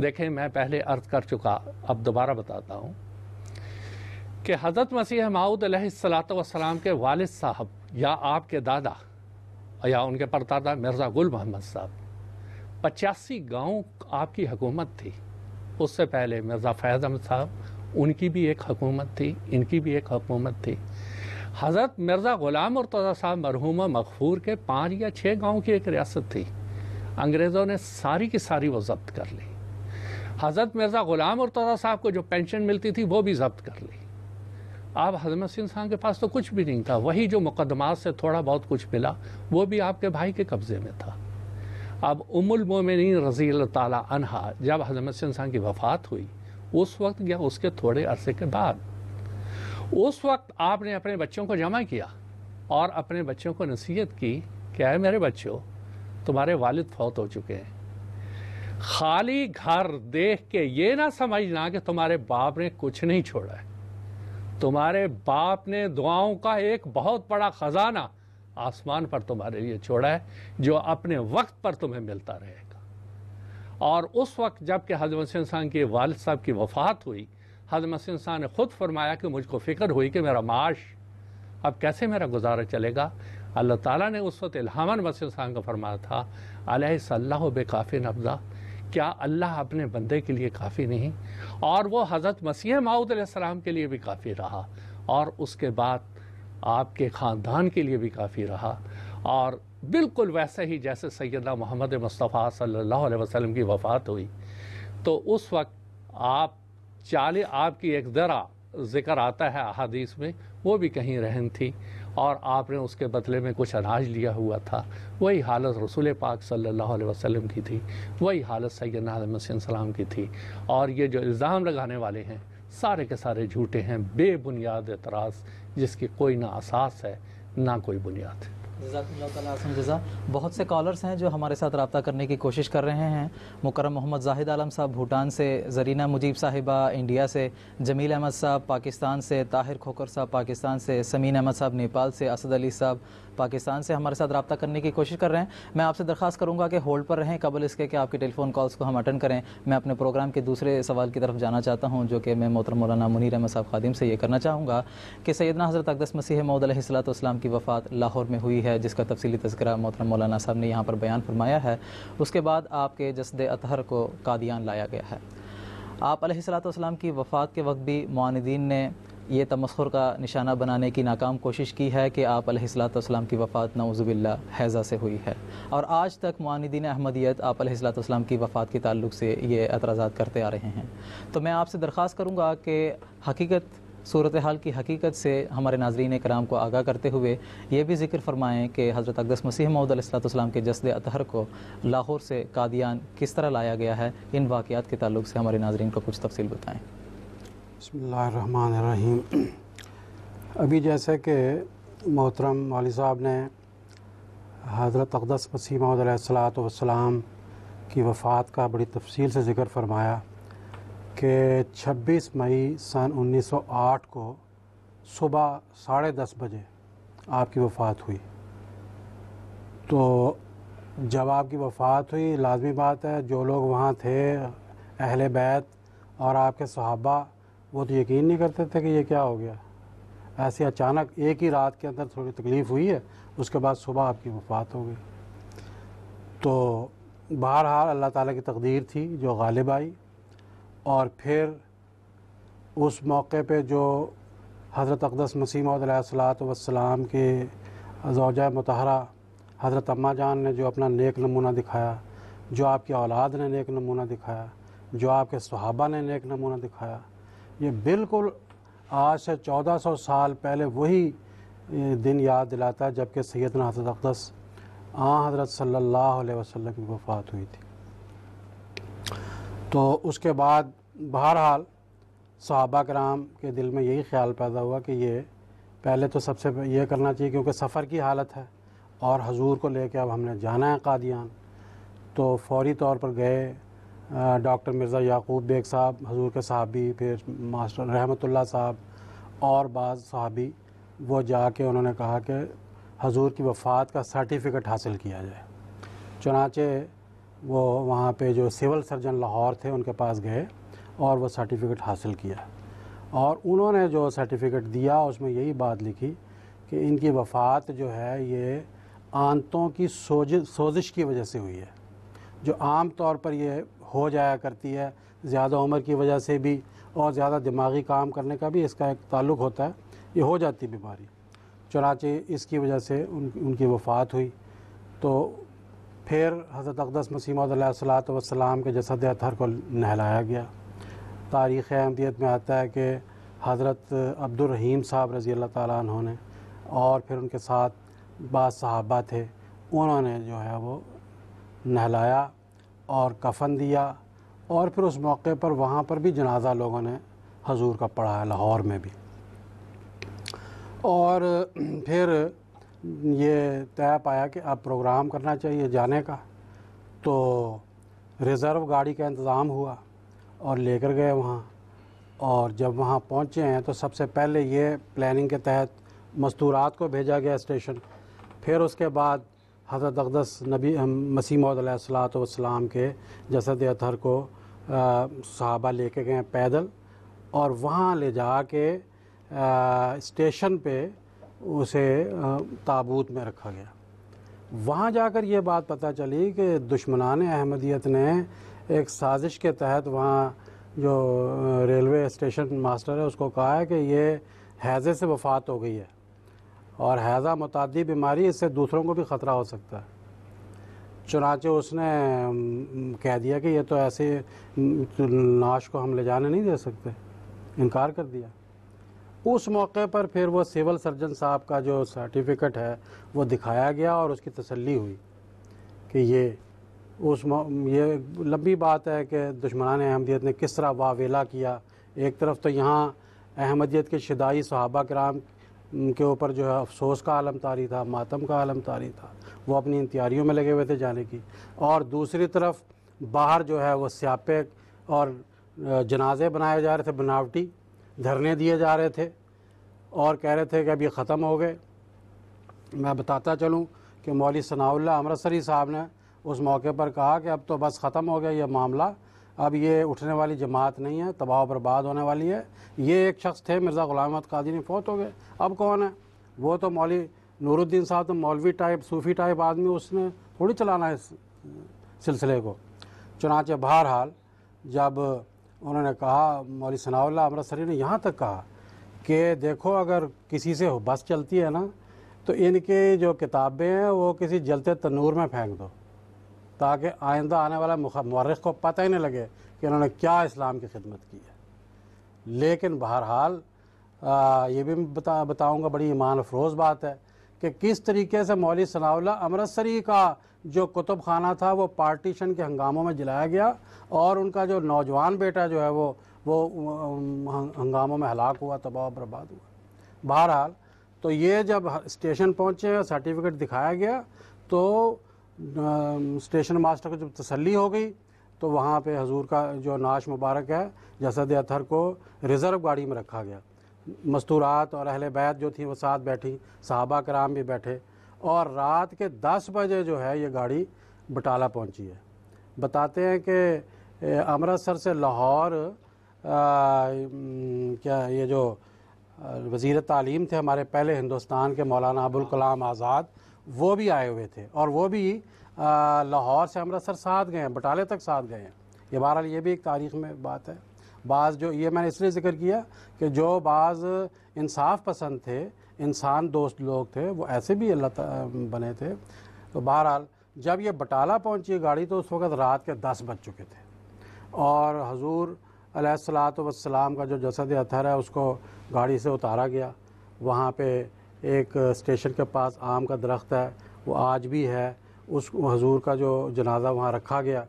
देखें मैं पहले अर्ज़ कर चुका अब दोबारा बताता हूँ कि हज़रत मसीह माऊद सलाम के वालिद साहब या आपके दादा या उनके परदादा मिर्ज़ा गुल मोहम्मद साहब पचासी गांव आपकी हुकूमत थी उससे पहले मिर्ज़ा फैज़ अहमद साहब उनकी भी एक हुकूमत थी इनकी भी एक हुकूमत थी हज़रत मिर्ज़ा ग़ुलाम और तजा साहब मरहूम मकफूर के पाँच या छः गाँव की एक रियासत थी अंग्रेज़ों ने सारी की सारी वो जब्त कर ली हज़रत मिर्ज़ा ग़ुलाम और तजा साहब को जो पेंशन मिलती थी वो भी जब्त कर ली आप हजमत सिंह साहब के पास तो कुछ भी नहीं था वही जो मुकदमा से थोड़ा बहुत कुछ मिला वो भी आपके भाई के कब्ज़े में था अब मोमिन रज़ी तहा जब हजमत सिंह साहब की वफ़ात हुई उस वक्त या उसके थोड़े अरसे के बाद उस वक्त आपने अपने बच्चों को जमा किया और अपने बच्चों को नसीहत की क्या है मेरे बच्चों तुम्हारे वालिद फौत हो चुके हैं खाली घर देख के ये ना समझना कि तुम्हारे बाप ने कुछ नहीं छोड़ा है तुम्हारे बाप ने दुआओं का एक बहुत बड़ा ख़जाना आसमान पर तुम्हारे लिए छोड़ा है जो अपने वक्त पर तुम्हें मिलता रहेगा और उस वक्त जबकि हजम सिंह इंसान के वालद साहब की वफात हुई हजम सिंह इंसान ने ख़ुद फरमाया कि मुझको फ़िक्र हुई कि मेरा माश अब कैसे मेरा गुजारा चलेगा अल्लाह ताला ने उस वक्त इल्हामन मसीह इंसान को फरमाया था अलह बेकाफ़ी बेकाफिन क्या अल्लाह अपने बंदे के लिए काफ़ी नहीं और वो हज़रत मसीह माऊदम के लिए भी काफ़ी रहा और उसके बाद आपके ख़ानदान के लिए भी काफ़ी रहा और बिल्कुल वैसे ही जैसे सैदा मोहम्मद मुस्तफ़ा सल्लल्लाहु अलैहि वसल्लम की वफ़ात हुई तो उस वक्त आप चाले आपकी एक ज़रा ज़िक्र आता है अदीस में वो भी कहीं रहन थी और आपने उसके बदले में कुछ अनाज लिया हुआ था वही हालत रसूल पाक सल्लल्लाहु अलैहि वसल्लम की थी वही हालत सैदना सलाम की थी और ये जो इल्ज़ाम लगाने वाले हैं सारे के सारे झूठे हैं बेबुनियाद एतराज़ जिसकी कोई ना असास है ना कोई बुनियाद है जजा बहुत से कॉलर्स हैं जो हमारे साथ रबता करने की कोशिश कर रहे हैं मुकरम मोहम्मद जाहिद आलम साहब भूटान से जरीना मुजीब साहिबा इंडिया से जमील अहमद साहब पाकिस्तान से ताहिर खोकर साहब पाकिस्तान से समीन अहमद साहब नेपाल से असद अली साहब पाकिस्तान से हमारे साथ रबता करने की कोशिश कर रहे हैं मैं आपसे दरख्वास्त करूँगा कि होल्ड पर रहें कबल इसके कि आपकी टेलीफोन कॉल्स को हम अटेंड करें मैं अपने प्रोग्राम के दूसरे सवाल की तरफ जाना चाहता हूँ जो कि मैं मोहतर मौलाना मुनीर अहमद साहब खादिम से ये करना चाहूँगा कि सैदना हज़रत अकदस मसीह मौदलाम की वफ़ात लाहौर में हुई है जिसका तफसली तस्करा मोहतर मौलाना साहब ने यहाँ पर बयान फरमाया है उसके बाद आपके जसद अतहर को कादियान लाया गया है आप सलाम की वफ़ात के वक्त भी मानदीन ने ये तमस्खुर का निशाना बनाने की नाकाम कोशिश की है कि आप आपलाम की वफ़ात नवज़ुबिल्ला हैज़ा से हुई है और आज तक मानदीन अहमदियत आप आपलाम की वफ़ात के ताल्लुक से ये एतराज़ा करते आ रहे हैं तो मैं आपसे दरख्वास्त करूँगा कि हकीकत सूरत हाल की हकीकत से हमारे नाजरीन कराम को आगाह करते हुए ये भी जिक्र फरमाएँ कि हज़रत अकदस मसीह महदलाम के जसद अतहर को लाहौर से कादियान किस तरह लाया गया है इन वाक़ात के तल्ल से हमारे नाजरन को कुछ तफसील बताएँ बसमीम अभी जैसे कि मोहतरम मौली साहब ने हज़रत अकदस मसीम की वफ़ात का बड़ी तफसील से ज़िक्र फरमाया कि 26 मई सन 1908 को सुबह साढ़े दस बजे आपकी वफ़ात हुई तो जब आपकी वफ़ात हुई लाजमी बात है जो लोग वहाँ थे अहल बैत और आपके सहाबा वो तो यकीन नहीं करते थे कि ये क्या हो गया ऐसे अचानक एक ही रात के अंदर थोड़ी तकलीफ़ हुई है उसके बाद सुबह आपकी वफात हो गई तो बहरहाल अल्लाह ताला की तकदीर थी जो गालिब आई और फिर उस मौके पे जो हज़रत अकदस मसीम सलाम के जोजा मतहरा हज़रत अम्मा जान ने जो अपना नेक नमूना दिखाया जो आपकी औलाद ने नेक नमूना दिखाया जो आपके सहाबा ने नेक नमूना दिखाया ये बिल्कुल आज से 1400 साल पहले वही दिन याद दिलाता है जबकि सैदना हजरत अकदस आ हजरत सल्लल्लाहु अलैहि वसल्लम की वफ़ात हुई थी तो उसके बाद बहरहाल सहाबा कराम के दिल में यही ख्याल पैदा हुआ कि ये पहले तो सबसे ये करना चाहिए क्योंकि सफ़र की हालत है और हजूर को लेके अब हमने जाना है कादियान तो फौरी तौर पर गए डॉक्टर मिर्ज़ा याकूब बेग साहब हजूर के सहाबी फिर मास्टर रहमतुल्ला साहब और बाज़ सहाबी वो जाके उन्होंने कहा कि हजूर की वफ़ात का सर्टिफिकेट हासिल किया जाए चुनाचे वो वहाँ पे जो सिविल सर्जन लाहौर थे उनके पास गए और वो सर्टिफिकेट हासिल किया और उन्होंने जो सर्टिफिकेट दिया उसमें यही बात लिखी कि इनकी वफ़ात जो है ये आंतों की सोज सोजिश की वजह से हुई है जो आम तौर पर ये हो जाया करती है ज़्यादा उम्र की वजह से भी और ज़्यादा दिमागी काम करने का भी इसका एक ताल्लुक होता है ये हो जाती बीमारी चुनाचे इसकी वजह से उन उनकी वफ़ात हुई तो फिर हज़रत अकदस मसीम के जसद अतहर को नहलाया गया तारीख़ अहमदियत में आता है कि हज़रत अब्दुलरहीम साहब रज़ी अल्लाह ताली उन्होंने और फिर उनके साथ बाद थे उन्होंने जो है वो नहलाया और कफन दिया और फिर उस मौके पर वहाँ पर भी जनाजा लोगों ने हजूर का पढ़ा है लाहौर में भी और फिर ये तय पाया कि अब प्रोग्राम करना चाहिए जाने का तो रिज़र्व गाड़ी का इंतज़ाम हुआ और लेकर गए वहाँ और जब वहाँ पहुँचे हैं तो सबसे पहले ये प्लानिंग के तहत मस्तूरात को भेजा गया स्टेशन फिर उसके बाद हज़रत अकदस नबी मसीह मौदलाम के जसद अतहर को सहाबा लेके गए पैदल और वहाँ ले जा के स्टेशन पे उसे ताबूत में रखा गया वहाँ जाकर ये बात पता चली कि दुश्मनान अहमदियत ने एक साजिश के तहत वहाँ जो रेलवे स्टेशन मास्टर है उसको कहा है कि ये हैज़े से वफात हो गई है और हैज़ा मुतदी बीमारी इससे दूसरों को भी ख़तरा हो सकता है चुनाचे उसने कह दिया कि ये तो ऐसे लाश तो को हम ले जाने नहीं दे सकते इनकार कर दिया उस मौके पर फिर वो सिविल सर्जन साहब का जो सर्टिफिकेट है वो दिखाया गया और उसकी तसल्ली हुई कि ये उस ये लंबी बात है कि दुश्मनान अहमदियत ने किस तरह वावेला किया एक तरफ तो यहाँ अहमदियत के शदाई सहाबा कराम उनके ऊपर जो है अफसोस का आलम तारी था मातम का आलम तारी था वो अपनी इन तैयारियों में लगे हुए थे जाने की और दूसरी तरफ बाहर जो है वो स्यापे और जनाजे बनाए जा रहे थे बनावटी धरने दिए जा रहे थे और कह रहे थे कि अब ये ख़त्म हो गए मैं बताता चलूँ कि मौली सनाउल्ला अमृतसरी साहब ने उस मौके पर कहा कि अब तो बस ख़त्म हो गया यह मामला अब ये उठने वाली जमात नहीं है तबाह बर्बाद होने वाली है ये एक शख्स थे मिर्ज़ा गुलाम कादी कादरी फौत हो गए अब कौन है वो तो मौली नूरुद्दीन साहब तो मौलवी टाइप सूफ़ी टाइप आदमी उसने थोड़ी चलाना है इस सिलसिले को चुनाचे बहरहाल जब उन्होंने कहा मौली सनाउल्ला अमृतसरी ने यहाँ तक कहा कि देखो अगर किसी से बस चलती है ना तो इनके जो किताबें हैं वो किसी जलते तनूर में फेंक दो ताकि आइंदा आने वाला मौरख को पता ही नहीं लगे कि इन्होंने क्या इस्लाम की खिदमत की है लेकिन बहरहाल ये भी बता बताऊँगा बड़ी ईमान अफरोज़ बात है कि किस तरीके से मौली सनाउल्ला अमृतसरी का जो कुतुब खाना था वो पार्टीशन के हंगामों में जलाया गया और उनका जो नौजवान बेटा जो है वो वो हंगामों में हलाक हुआ तबाह बर्बाद हुआ बहरहाल तो ये जब स्टेशन पहुँचे सर्टिफिकेट दिखाया गया तो स्टेशन मास्टर को जब तसल्ली हो गई तो वहाँ पे हजूर का जो नाश मुबारक है जसद अथर को रिज़र्व गाड़ी में रखा गया मस्तूरात और अहल बैत जो थी वो साथ बैठी साहबा कराम भी बैठे और रात के 10 बजे जो है ये गाड़ी बटाला पहुँची है बताते हैं कि अमृतसर से लाहौर क्या ये जो वज़ी तालीम थे हमारे पहले हिंदुस्तान के मौलाना अबुल कलाम आज़ाद वो भी आए हुए थे और वो भी लाहौर से अमृतसर साथ गए हैं बटाले तक साथ गए हैं ये बहरहाल ये भी एक तारीख में बात है बाज़ जो ये मैंने इसलिए ज़िक्र किया कि जो बाज़ इंसाफ पसंद थे इंसान दोस्त लोग थे वो ऐसे भी अल्लाह बने थे तो बहरहाल जब ये बटाला पहुंची गाड़ी तो उस वक़्त रात के दस बज चुके थे और हजूर सलात का जो जसद अथर है उसको गाड़ी से उतारा गया वहाँ पे एक स्टेशन के पास आम का दरख्त है वो आज भी है उस हजूर का जो जनाजा वहाँ रखा गया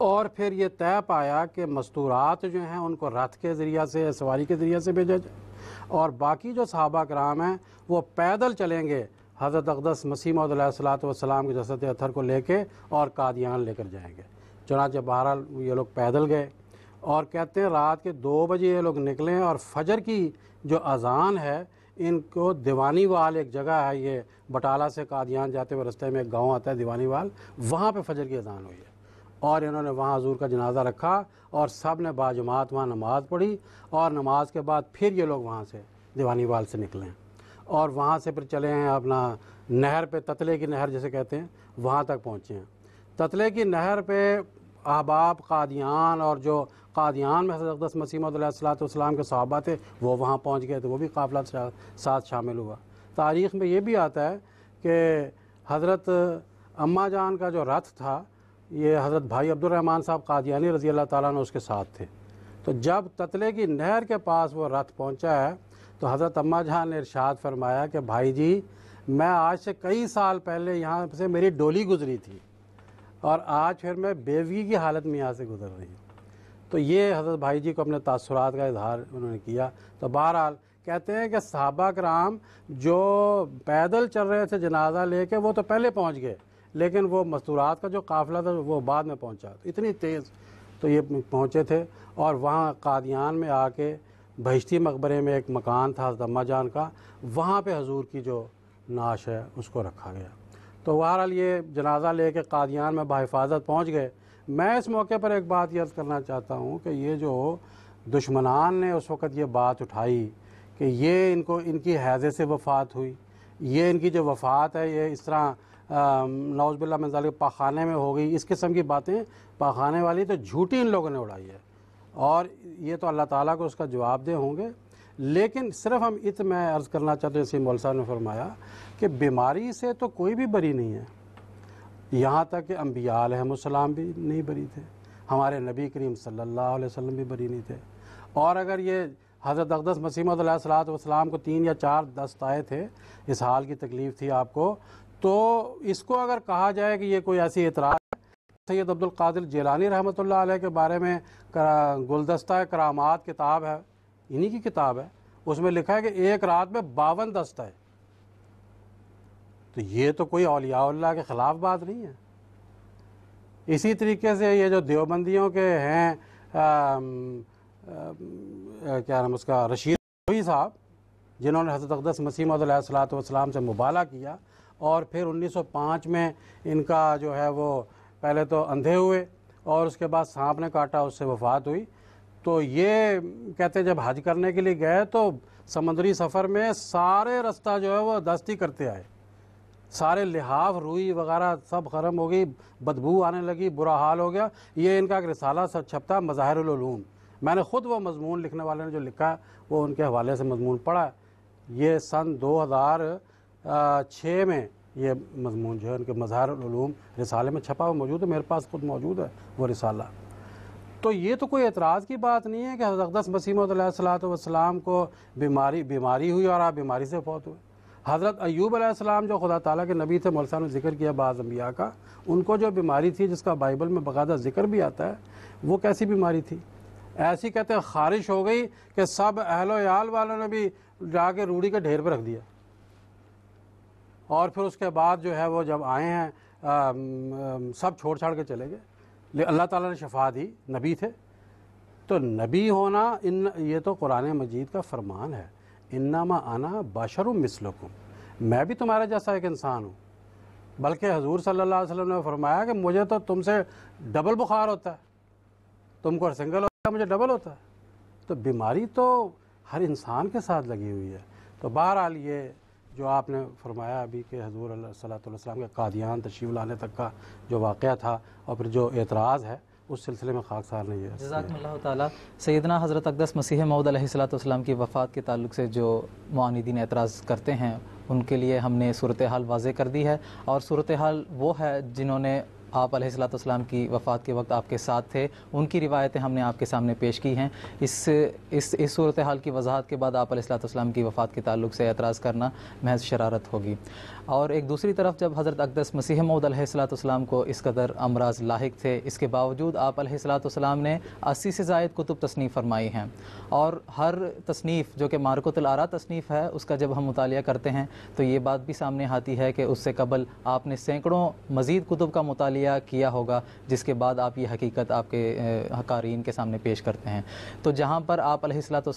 और फिर ये तय पाया कि मस्तूरात जो हैं उनको रथ के ज़रिया से सवारी के जरिया से भेजा जाए और बाकी जो सहाबा कराम हैं वो पैदल चलेंगे हज़रत अकदस मसीम सलाम के जसरत अथर को लेके और कादियान लेकर जाएंगे चुनाच बहरहाल ये लोग पैदल गए और कहते हैं रात के दो बजे ये लोग निकलें और फजर की जो अजान है इनको दीवानी वाल एक जगह है ये बटाला से कादियान जाते हुए रस्ते में एक गांव आता है दीवानी वाल वहाँ पर फजर की अजान हुई है और इन्होंने वहाँ हजूर का जनाजा रखा और सब ने बाजमात वहाँ नमाज़ पढ़ी और नमाज के बाद फिर ये लोग वहाँ से दीवानीवाल से निकले और वहाँ से फिर चले हैं अपना नहर पे ततले की नहर जैसे कहते हैं वहाँ तक पहुँचे हैं ततले की नहर पे अहबाब कादियान और जो कादियान में हजरत अकदस मसीम सलाम के सहाबा थे वो वहाँ पहुँच गए थे तो वो भी काफिला साथ शामिल हुआ तारीख़ में ये भी आता है कि हज़रत अम्मा जान का जो रथ था ये हज़रत भाई अब्दुलरहमान साहब कादियानी रज़ी अल्लाह ताला ने उसके साथ थे तो जब ततले की नहर के पास वो रथ पहुँचा है तो हज़रत अम्मा जहाँ ने इरशाद फरमाया कि भाई जी मैं आज से कई साल पहले यहाँ से मेरी डोली गुजरी थी और आज फिर मैं बेवगी की हालत में यहाँ से गुजर रही हूँ तो ये हजरत भाई जी को अपने तसरत का इजहार उन्होंने किया तो बहरहाल कहते हैं कि सहाबा कराम जो पैदल चल रहे थे जनाजा लेके वो तो पहले पहुंच गए लेकिन वो मस्तूरात का जो काफिला था वो बाद में पहुंचा तो इतनी तेज़ तो ये पहुंचे थे और वहाँ कादियान में आके बहिश्ती मकबरे में एक मकान था दम्मा जान का वहाँ पे हजूर की जो नाश है उसको रखा गया तो बहरहाल ये जनाजा ले कर कादियान में बाहिफाजत पहुँच गए मैं इस मौके पर एक बात याद करना चाहता हूँ कि ये जो दुश्मनान ने उस वक़्त ये बात उठाई कि ये इनको इनकी हैज़े से वफ़ात हुई ये इनकी जो वफ़ात है ये इस तरह नौजबिल्ला मंजाल पाखाने में हो गई इस किस्म की बातें पाखाने वाली तो झूठी इन लोगों ने उड़ाई है और ये तो अल्लाह ताला को उसका जवाब दे होंगे लेकिन सिर्फ हम इत मैं अर्ज़ करना चाहते हैं इसी मौल साहब ने फरमाया कि बीमारी से तो कोई भी बरी नहीं है यहाँ तक कि अम्बिया भी नहीं बरी थे हमारे नबी करीम सल्लल्लाहु अलैहि वसल्लम भी बरी नहीं थे और अगर ये हज़रत अकदस सलाम को तीन या चार दस्त आए थे इस हाल की तकलीफ़ थी आपको तो इसको अगर कहा जाए कि ये कोई ऐसी इतराज़ सैद अब्दुल्कादिर जेलानी रहमत के बारे में गुलदस्ता करामात किताब है इन्हीं की किताब है उसमें लिखा है कि एक रात में बावन दस्त है तो ये तो कोई अलियाल्ला के ख़िलाफ़ बात नहीं है इसी तरीके से ये जो देवबंदियों के हैं क्या नाम उसका रशीद साहब जिन्होंने हजरत अकदस मसीमत सलाम से मुबाला किया और फिर 1905 में इनका जो है वो पहले तो अंधे हुए और उसके बाद सांप ने काटा उससे वफात हुई तो ये कहते जब हज करने के लिए गए तो समंदरी सफ़र में सारे रास्ता जो है वो दस्ती करते आए सारे लिहाफ रुई वगैरह सब खरम हो गई बदबू आने लगी बुरा हाल हो गया ये इनका एक रिसाला सब छपता मज़ाहरलूम मैंने ख़ुद वो मजमून लिखने वाले ने जो लिखा वो उनके हवाले से मजमून पढ़ा ये सन दो हज़ार छः में ये मजमून जो है उनके मज़ाहरलूम रिसाले में छपा हुआ मौजूद है मेरे पास खुद मौजूद है वो रिसाला तो ये तो कोई एतराज़ की बात नहीं है कि हजरत मसीम सलाम को बीमारी बीमारी हुई और आप बीमारी से फौत हुए हज़रत अयूब आसमाम जो खुदा ताला के नबी थे मौलसा ने जिक्र किया बाज़ अम्बिया का उनको जो बीमारी थी जिसका बाइबल में बकायदा जिक्र भी आता है वो कैसी बीमारी थी ऐसी कहते खारिश हो गई कि सब अहलोयाल वालों ने भी जाके रूढ़ी के ढेर पर रख दिया और फिर उसके बाद जो है वो जब आए हैं सब छोड़ छाड़ के चले गए अल्लाह ताला ने शफा दी नबी थे तो नबी होना इन ये तो कुरान मजीद का फरमान है इन्नामा आना बाशरुम मिसलकुम मैं भी तुम्हारे जैसा एक इंसान हूँ बल्कि हजूर सल्ला वसलम ने फरमाया कि मुझे तो तुमसे डबल बुखार होता है तुमको सिंगल होता है मुझे डबल होता है तो बीमारी तो हर इंसान के साथ लगी हुई है तो बहरहाल ये जो आपने फरमाया अभी कि हजूर सलाम के कादियान तशीव लाने तक का जो वाक़ था और फिर जो एतराज़ है उस सिलसिले में खाकसार नहीं है जजाकल्ला सैदना हज़रत अकदस मसीह मऊदलाम की वफ़ात के तल्ल से जो मानदीन एतराज़ करते हैं उनके लिए हमने सूरत हाल वाज कर दी है और सूरत हाल वो है जिन्होंने आप सलाम की वफ़ात के वक्त आपके साथ थे उनकी रिवायतें हमने आपके सामने पेश की हैं इस इस इस सूरत हाल की वजाहत के बाद आप सलाम की वफ़ात के तल्ल से एतराज़ करना महज शरारत होगी और एक दूसरी तरफ जब हज़रत अकदस मसीह मऊदलाम को इस कदर अमराज लाक थे इसके बावजूद आप सलाम ने अस्सी से जायद कुतुब तसनीफ़ फरमाई हैं और हर तसनीफ़ जो कि मारकतलारा तसनीफ़ है उसका जब हम मुताल करते हैं तो ये बात भी सामने आती है कि उससे कबल आपने सैकड़ों मज़ीद कुतुब का मुताल किया होगा जिसके बाद आप ये हकीकत आपके कारीन के सामने पेश करते हैं तो जहाँ पर आप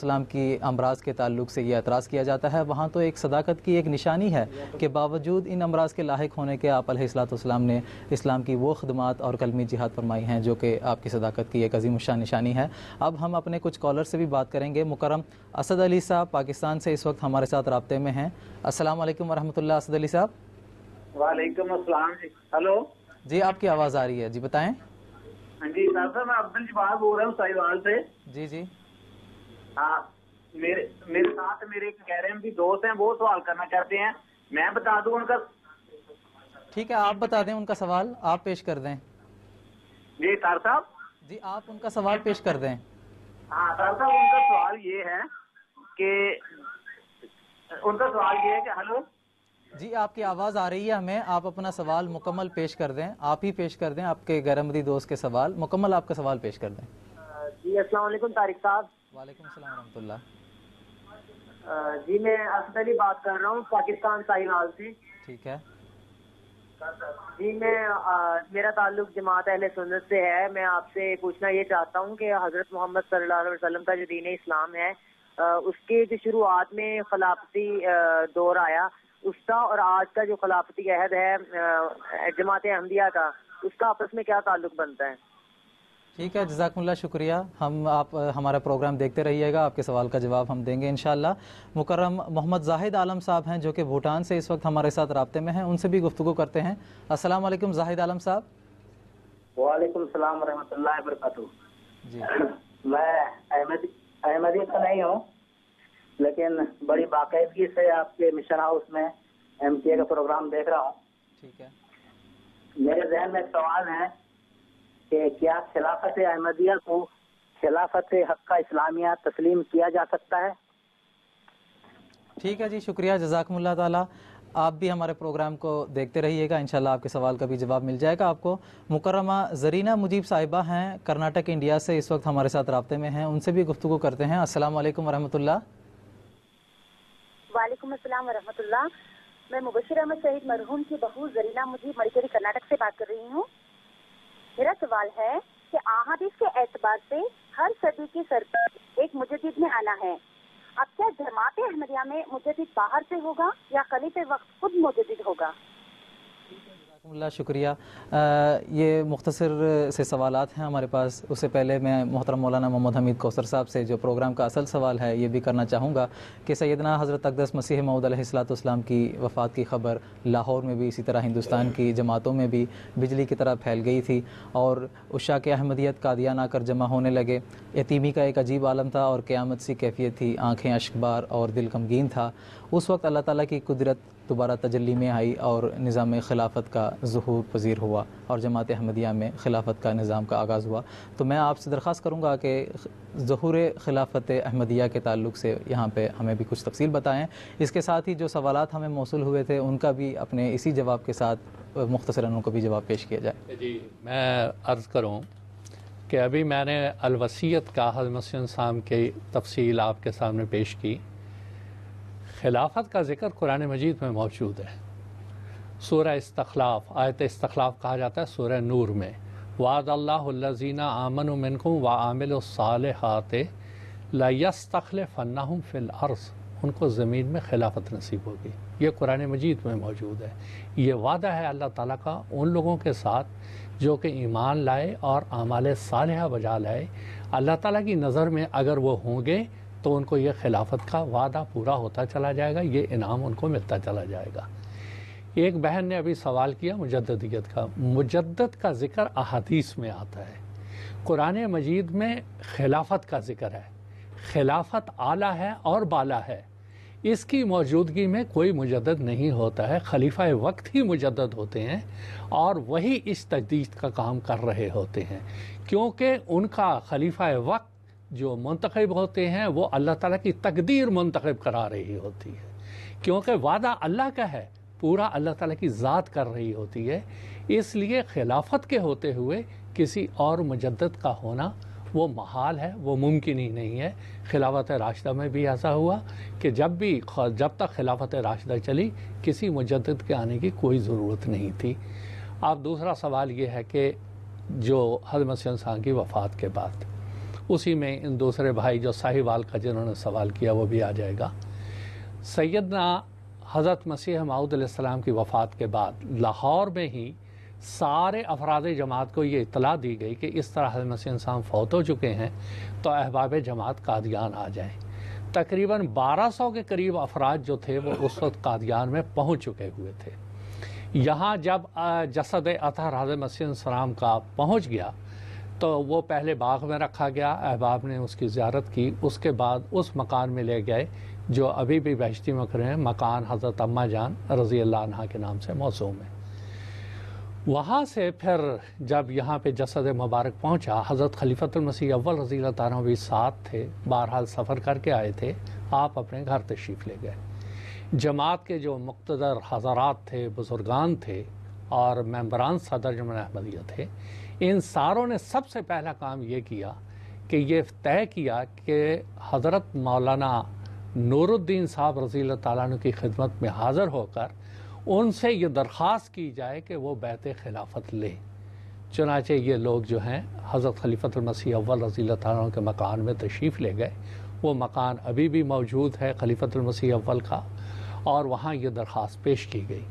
सलाम की अमराज के ताल्लुक से ये एतराज़ किया जाता है वहाँ तो एक सदाकत की एक निशानी है कि बाबा बावजूद इन अमराज के लाक होने के आप सलाम ने इस्लाम की वो खदमात और कलमी जिहाद फरमाई हैं जो कि आपकी सदाकत की एक अजीम शाह निशानी है अब हम अपने कुछ कॉलर से भी बात करेंगे मुकरम असद अली साहब पाकिस्तान से इस वक्त हमारे साथ रबते में हैं अस्सलाम वालेकुम वरहमतुल्लाह असद अली साहब वालेकुम हेलो जी आपकी आवाज़ आ रही है जी बताएं हाँ जी साहब मैं अब्दुल जवाब बोल रहा हूँ साहिवाल से जी जी हाँ मेरे मेरे साथ मेरे कह रहे हैं भी दोस्त हैं वो सवाल करना चाहते हैं मैं बता दूं उनका ठीक है आप बता दें उनका सवाल आप पेश कर दें जी तार साहब जी आप उनका सवाल पेश कर दें हाँ तार साहब उनका सवाल ये है कि उनका सवाल ये है कि हेलो जी आपकी आवाज़ आ रही है हमें आप अपना सवाल मुकम्मल पेश कर दें आप ही पेश कर दें आपके गैरमदी दोस्त के सवाल मुकम्मल आपका सवाल पेश कर दें जी अस्सलाम वालेकुम तारिक साहब वालेकुम अस्सलाम वरहमतुल्लाह जी मैं असद अली बात कर रहा हूँ पाकिस्तान हाल से ठीक है जी मैं आ, मेरा ताल्लुक जमात अहले सुन्नत से है मैं आपसे पूछना ये चाहता हूँ कि हज़रत मोहम्मद सल्लल्लाहु अलैहि वसल्लम का जो दीन इस्लाम है आ, उसके जो शुरुआत में खिलाफती दौर आया उसका और आज का जो खिलाफती अहद है जमात अहमदिया का उसका आपस में क्या ताल्लुक बनता है ठीक है जजाकमल्ला शुक्रिया हम आप हमारा प्रोग्राम देखते रहिएगा आपके सवाल का जवाब हम देंगे इन मुकर्रम मोहम्मद जाहिद आलम साहब हैं जो कि भूटान से इस वक्त हमारे साथ रबते में हैं उनसे भी गुफ्तु करते हैं असल जाहिद आलम साहब वालेकुम सलाम वरहमतुल्लाहि मैं अहमद अहमदी तो नहीं हूँ लेकिन बड़ी बाकायदगी से आपके मिशन हाउस में एमटीए का प्रोग्राम देख रहा हूँ ठीक है मेरे जहन में एक सवाल है कि क्या खिलाफत अहमदिया को खिलाफत हक्का इस्लामिया तस्लीम किया जा सकता है ठीक है जी शुक्रिया जजाकमल्ला ताला आप भी हमारे प्रोग्राम को देखते रहिएगा इंशाल्लाह आपके सवाल का भी जवाब मिल जाएगा आपको मुकरमा जरीना मुजीब साहिबा हैं कर्नाटक इंडिया से इस वक्त हमारे साथ रबते में हैं उनसे भी गुफ्तु करते हैं असल वालेकुम वालेकुम असल वरहमतुल्लाह मैं मुबशर अहमद शहीद मरहूम की बहू जरीना मुजीब मड़केरी कर्नाटक से बात कर रही हूँ मेरा सवाल है कि अहादीस के एतबार से हर सदी की सरकार एक मुजद में आना है अब क्या जमात अहमदिया में मुजदिद बाहर से होगा या खलीफ वक्त खुद मुजद होगा अल्लाह शुक्रिया आ, ये मुख्तर से सवाल हैं हमारे पास उससे पहले मैं मोहतरम मौलाना मोहम्मद हमीद कौसर साहब से जो प्रोग्राम का असल सवाल है ये भी करना चाहूँगा कि सैदना हज़रत अकदस मसीह मऊदलाम की वफ़ात की ख़बर लाहौर में भी इसी तरह हिंदुस्तान की जमातों में भी बिजली की तरह फैल गई थी और उषा के अहमदियत ना आकर जमा होने लगे यतीमी का एक अजीब आलम था और क़्यामत सी कैफियत थी आँखें अशकबार और दिल गमगीन था उस वक्त अल्लाह ताला की कुदरत दोबारा तजली में आई और निज़ाम खिलाफत का जहूर पजीर हुआ और जमात अहमदिया में खिलाफत का निज़ाम का आगाज़ हुआ तो मैं आपसे दरख्वास्त करूँगा कि जहूर खिलाफत अहमदिया के ताल्लुक से यहाँ पर हमें भी कुछ तफसील बताएँ इसके साथ ही जो सवाल हमें मौसू हुए थे उनका भी अपने इसी जवाब के साथ मुख्तसरा उनको भी जवाब पेश किया जाए जी मैं अर्ज़ करूँ कि अभी मैंने अलवसीत का हजमसिन की तफसील आपके सामने पेश की खिलाफत का जिक्र कुरान मजीद में मौजूद है सूर इस्तखलाफ आयत इस्तखलाफ कहा जाता है सूर नूर में वाद अल्लाजीना आमन मिनकुम व आमिल सालहात लस्तखल फ़न्ना फ़िल अर्ज़ उनको ज़मीन में खिलाफत नसीब होगी ये कुरान मजीद में मौजूद है ये वादा है अल्लाह ताला का उन लोगों के साथ जो कि ईमान लाए और आमाल साल बजा लाए अल्लाह ताला की नज़र में अगर वो होंगे तो उनको ये खिलाफत का वादा पूरा होता चला जाएगा ये इनाम उनको मिलता चला जाएगा एक बहन ने अभी सवाल किया मुजद्दीयत का मुजद्दत का ज़िक्र अहादीस में आता है कुरान मजीद में खिलाफत का ज़िक्र है खिलाफत आला है और बाला है इसकी मौजूदगी में कोई मुजदद नहीं होता है खलीफा वक्त ही मुजदद होते हैं और वही इस तजदीद का काम कर रहे होते हैं क्योंकि उनका खलीफा वक्त जो मंतखब होते हैं वो अल्लाह ताला की तकदीर मंतखब करा रही होती है क्योंकि वादा अल्लाह का है पूरा अल्लाह ताला की ज़ात कर रही होती है इसलिए खिलाफत के होते हुए किसी और मजदत का होना वो महाल है वो मुमकिन ही नहीं है खिलाफत राशदा में भी ऐसा हुआ कि जब भी जब तक खिलाफत राशदा चली किसी मुजद के आने की कोई ज़रूरत नहीं थी अब दूसरा सवाल ये है कि जो हजमत सिंह की वफ़ात के बाद उसी में इन दूसरे भाई जो साहिवाल का जिन्होंने सवाल किया वो भी आ जाएगा सैदना हज़रत मसीह सलाम की वफ़ात के बाद लाहौर में ही सारे अफराद जमात को ये इतला दी गई कि इस तरह हजरत मसीह इंसान फौत हो चुके हैं तो अहबाब जमात कादियान आ जाए तकरीबन 1200 के करीब अफराद जो थे वो उस वक्त कादियान में पहुंच चुके हुए थे यहाँ जब जसद अतः हजरत मसीह सलाम का पहुंच गया तो वो पहले बाग में रखा गया अहबाब ने उसकी ज्यारत की उसके बाद उस मकान में ले गए जो अभी भी बहशती मकर हैं मकान हज़रत अम्मा जान रज़ी अल्लाह के नाम से मौसम है वहाँ से फिर जब यहाँ पे जसद मुबारक पहुँचा हज़रत खलीफतमसी अव्वल रज़ी तारा भी साथ थे बहरहाल सफ़र करके आए थे आप अपने घर तशरीफ़ ले गए जमात के जो मुक्तदर हजरात थे बुज़ुर्गान थे और मेम्बरान सदर जमन अहमदिया थे इन सारों ने सबसे पहला काम ये किया कि ये तय किया कि हज़रत मौलाना नूरुद्दीन साहब रसील तु की खिदमत में हाज़र होकर उनसे ये दरख्वास्त की जाए कि वो बैत खिलाफत लें चुनाचे ये लोग जो हैं हज़रत खलीफतमसी अव्वल रसील तु के मकान में तशरीफ़ ले गए वो मकान अभी भी मौजूद है खलीफतमसी अव्वल का और वहाँ ये दरख्वास्त पेश की गई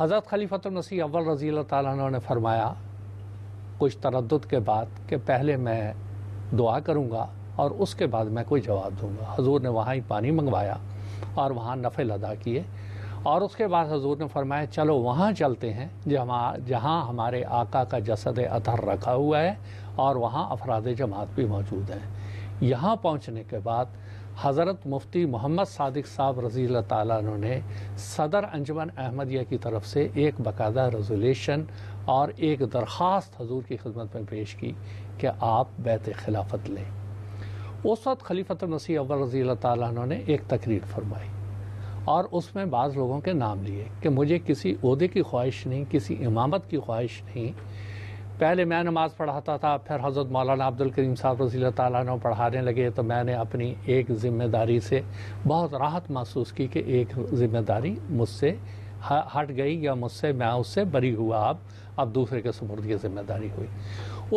हज़रत खलीफतमसी अव्वल रजील तु ने फरमाया कुछ तरद के बाद कि पहले मैं दुआ करूँगा और उसके बाद मैं कोई जवाब दूंगा हजूर ने वहाँ ही पानी मंगवाया और वहाँ नफल अदा किए और उसके बाद हजूर ने फरमाया चलो वहाँ चलते हैं जहाँ जहाँ हमारे आका का जसद अतर रखा हुआ है और वहाँ अफराद जमात भी मौजूद हैं यहाँ पहुँचने के बाद हज़रत मुफ्ती मोहम्मद सदक साहब रज़ी तुमने सदर अंजमन अहमदिया की तरफ से एक बाकायदा रेजोलेशन और एक दरख्वास्त हजूर की खिदमत में पेश की कि आप बैत खिलाफत लें उस वक्त खलीफत नसी अब रजील तु ने एक तकरीर फरमाई और उसमें बाज़ लोगों के नाम लिए कि मुझे किसी अहदे की ख्वाहिश नहीं किसी इमामत की ख्वाहिश नहीं पहले मैं नमाज़ पढ़ाता था फिर हज़रत मौलाना अब्दुल करीम साहब रजील तुम पढ़ाने लगे तो मैंने अपनी एक ज़िम्मेदारी से बहुत राहत महसूस की कि एक ज़िम्मेदारी मुझसे हट गई या मुझसे मैं उससे बरी हुआ अब अब दूसरे के सपुर्द की जिम्मेदारी हुई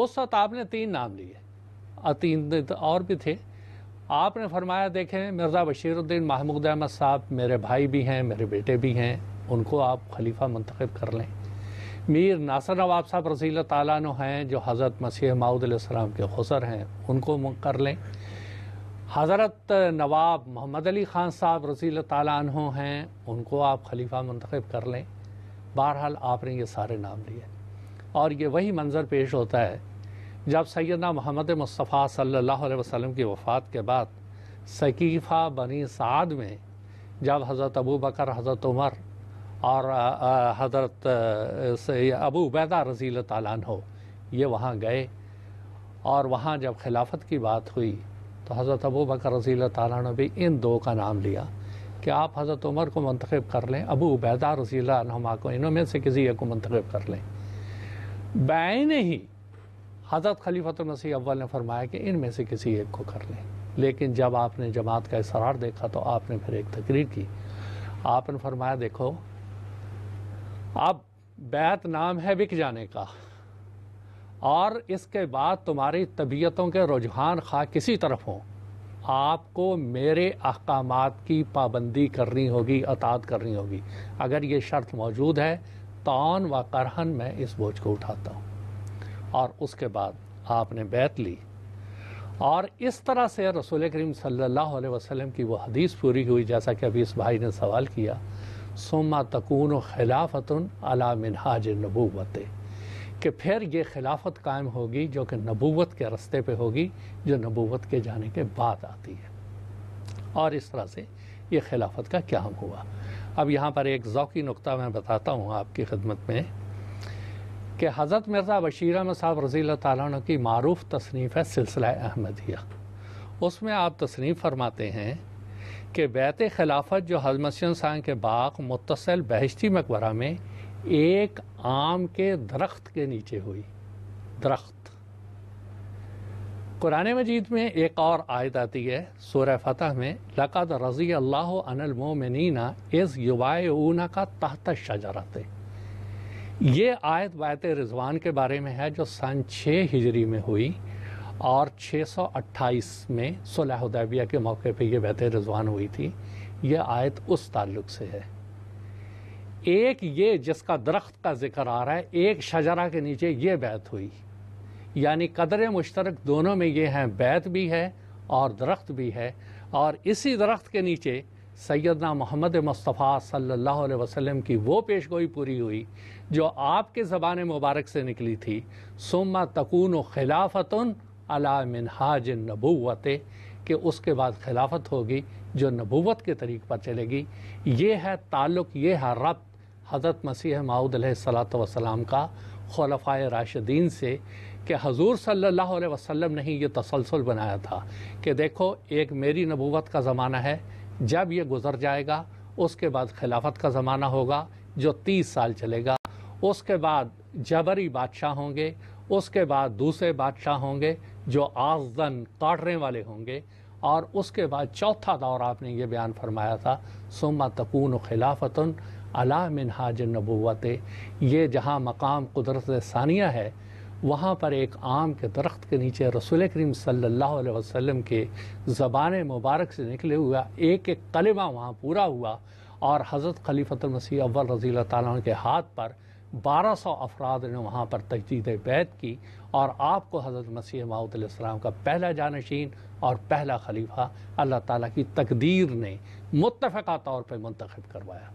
उस वक्त आपने तीन नाम लिए और तीन तो और भी थे आपने फरमाया देखें मिर्ज़ा बशीरुद्दीन महमूद अहमद साहब मेरे भाई भी हैं मेरे बेटे भी हैं उनको आप खलीफा मंतखब कर लें मीर नासर नवाब साहब रजील तैन हैं जो हज़रत मसीह माउदलाम के खसर हैं उनको कर लें हज़रत नवाब मोहम्मद अली ख़ान साहब रसील तालों हैं उनको आप खलीफा मंतखब कर लें बहरहाल आपने ये सारे नाम लिए और ये वही मंज़र पेश होता है जब सैदना मोहम्मद मुस्तफ़ा सल्ला वसलम की वफ़ात के बाद सकीफ़ा बनी साद में जब हज़रत अबू बकर हज़रत उमर और हज़रत अबू उबैदा रसील तैन हो ये वहाँ गए और वहाँ जब खिलाफत की बात हुई तो हज़रत अबू बकर रज़ी तारा भी इन दो का नाम लिया कि आप हज़रत उमर को मंतखब कर लें अबू उबैदा रज़ी नुमा को इनमें से किसी एक को मंतखब कर लें बैन ही हज़रत खलीफत मसीह अव्वल ने फरमाया कि इनमें से किसी एक को कर लें लेकिन जब आपने जमात का इसरार देखा तो आपने फिर एक तकरीर की आपने फरमाया देखो अब बैत नाम है बिक जाने का और इसके बाद तुम्हारी तबीयतों के रुझान खा किसी तरफ हों आपको मेरे अहकाम की पाबंदी करनी होगी अतात करनी होगी अगर ये शर्त मौजूद है तोन व करहन मैं इस बोझ को उठाता हूँ और उसके बाद आपने बैत ली और इस तरह से रसूल करीम सल्लल्लाहु अलैहि वसल्लम की वो हदीस पूरी हुई जैसा कि अभी इस भाई ने सवाल किया सोमा तकून खिलाफतन अला मिनहाज नबूवतें कि फिर ये खिलाफत कायम होगी जो कि नबूवत के रस्ते पे होगी जो नबूवत के जाने के बाद आती है और इस तरह से ये खिलाफत का क्या हम हुआ अब यहाँ पर एक ज़ौकी नुकता मैं बताता हूँ आपकी खदमत में कि हज़रत मिर्ज़ा बशीर अहमद साहब रज़ी तु की मरूफ़ तसनीफ़ है सिलसिला अहमदिया उसमें आप तसनीफ़ फरमाते हैं कि बैत खिलाफत जो हजमसिन सां के बाग मुतसल बहशती मकबरा में एक आम के दरख्त के नीचे हुई दरख्त कुरान मजीद में एक और आयत आती है सोरे फ़तह में लक़द रज़ी अल्लाह अनलमोमिना इस ऊना का तहत शजरत ये आयत वायत रिजवान के बारे में है जो सन छः हिजरी में हुई और 628 में सुलह उदैबिया के मौके पे ये बैत रिजवान हुई थी ये आयत उस ताल्लुक़ से है एक ये जिसका दरख्त का जिक्र आ रहा है एक शजरा के नीचे ये बैत हुई यानी कदर मुश्तरक दोनों में ये हैं बैत भी है और दरख्त भी है और इसी दरख्त के नीचे सैदना मोहम्मद मुस्तफ़ा सल्लल्लाहु अलैहि वसल्लम की वो पेश गोई पूरी हुई जो आपके ज़बान मुबारक से निकली थी सुम्मा तकून ख़िलाफ़त अला हाज नबूवत के उसके बाद खिलाफत होगी जो नबूत के तरीक़ पर चलेगी ये है ताल्लुक़ ये है रब हज़रत मसीह माऊद वसलाम का खलफ़ा राशिदीन से कि हजूर सल्ला वसम ने ही ये तसलसल बनाया था कि देखो एक मेरी नबूत का ज़माना है जब यह गुज़र जाएगा उसके बाद खिलाफत का ज़माना होगा जो तीस साल चलेगा उसके बाद जबरी बादशाह होंगे उसके बाद दूसरे बादशाह होंगे जो आजन काटने वाले होंगे और उसके बाद चौथा दौर आपने ये बयान फरमाया था सोमा तकून खिलाफतन अला मिन हाज नबूत ये जहाँ मकाम कुदरत सानिया है वहाँ पर एक आम के दरख्त के नीचे रसूल करीम सल्लल्लाहु अलैहि वसल्लम के ज़बान मुबारक से निकले हुआ एक एक कलमा वहाँ पूरा हुआ और हज़रत खलीफतमसीह अव्वल रज़ी ताली के हाथ पर बारह सौ अफराद ने वहाँ पर तजदीद बैत की और आपको हज़रत मसीह माउतम का पहला जानशीन और पहला खलीफा अल्लाह ताला की तकदीर ने मुतफ़ा तौर पर मंतखब करवाया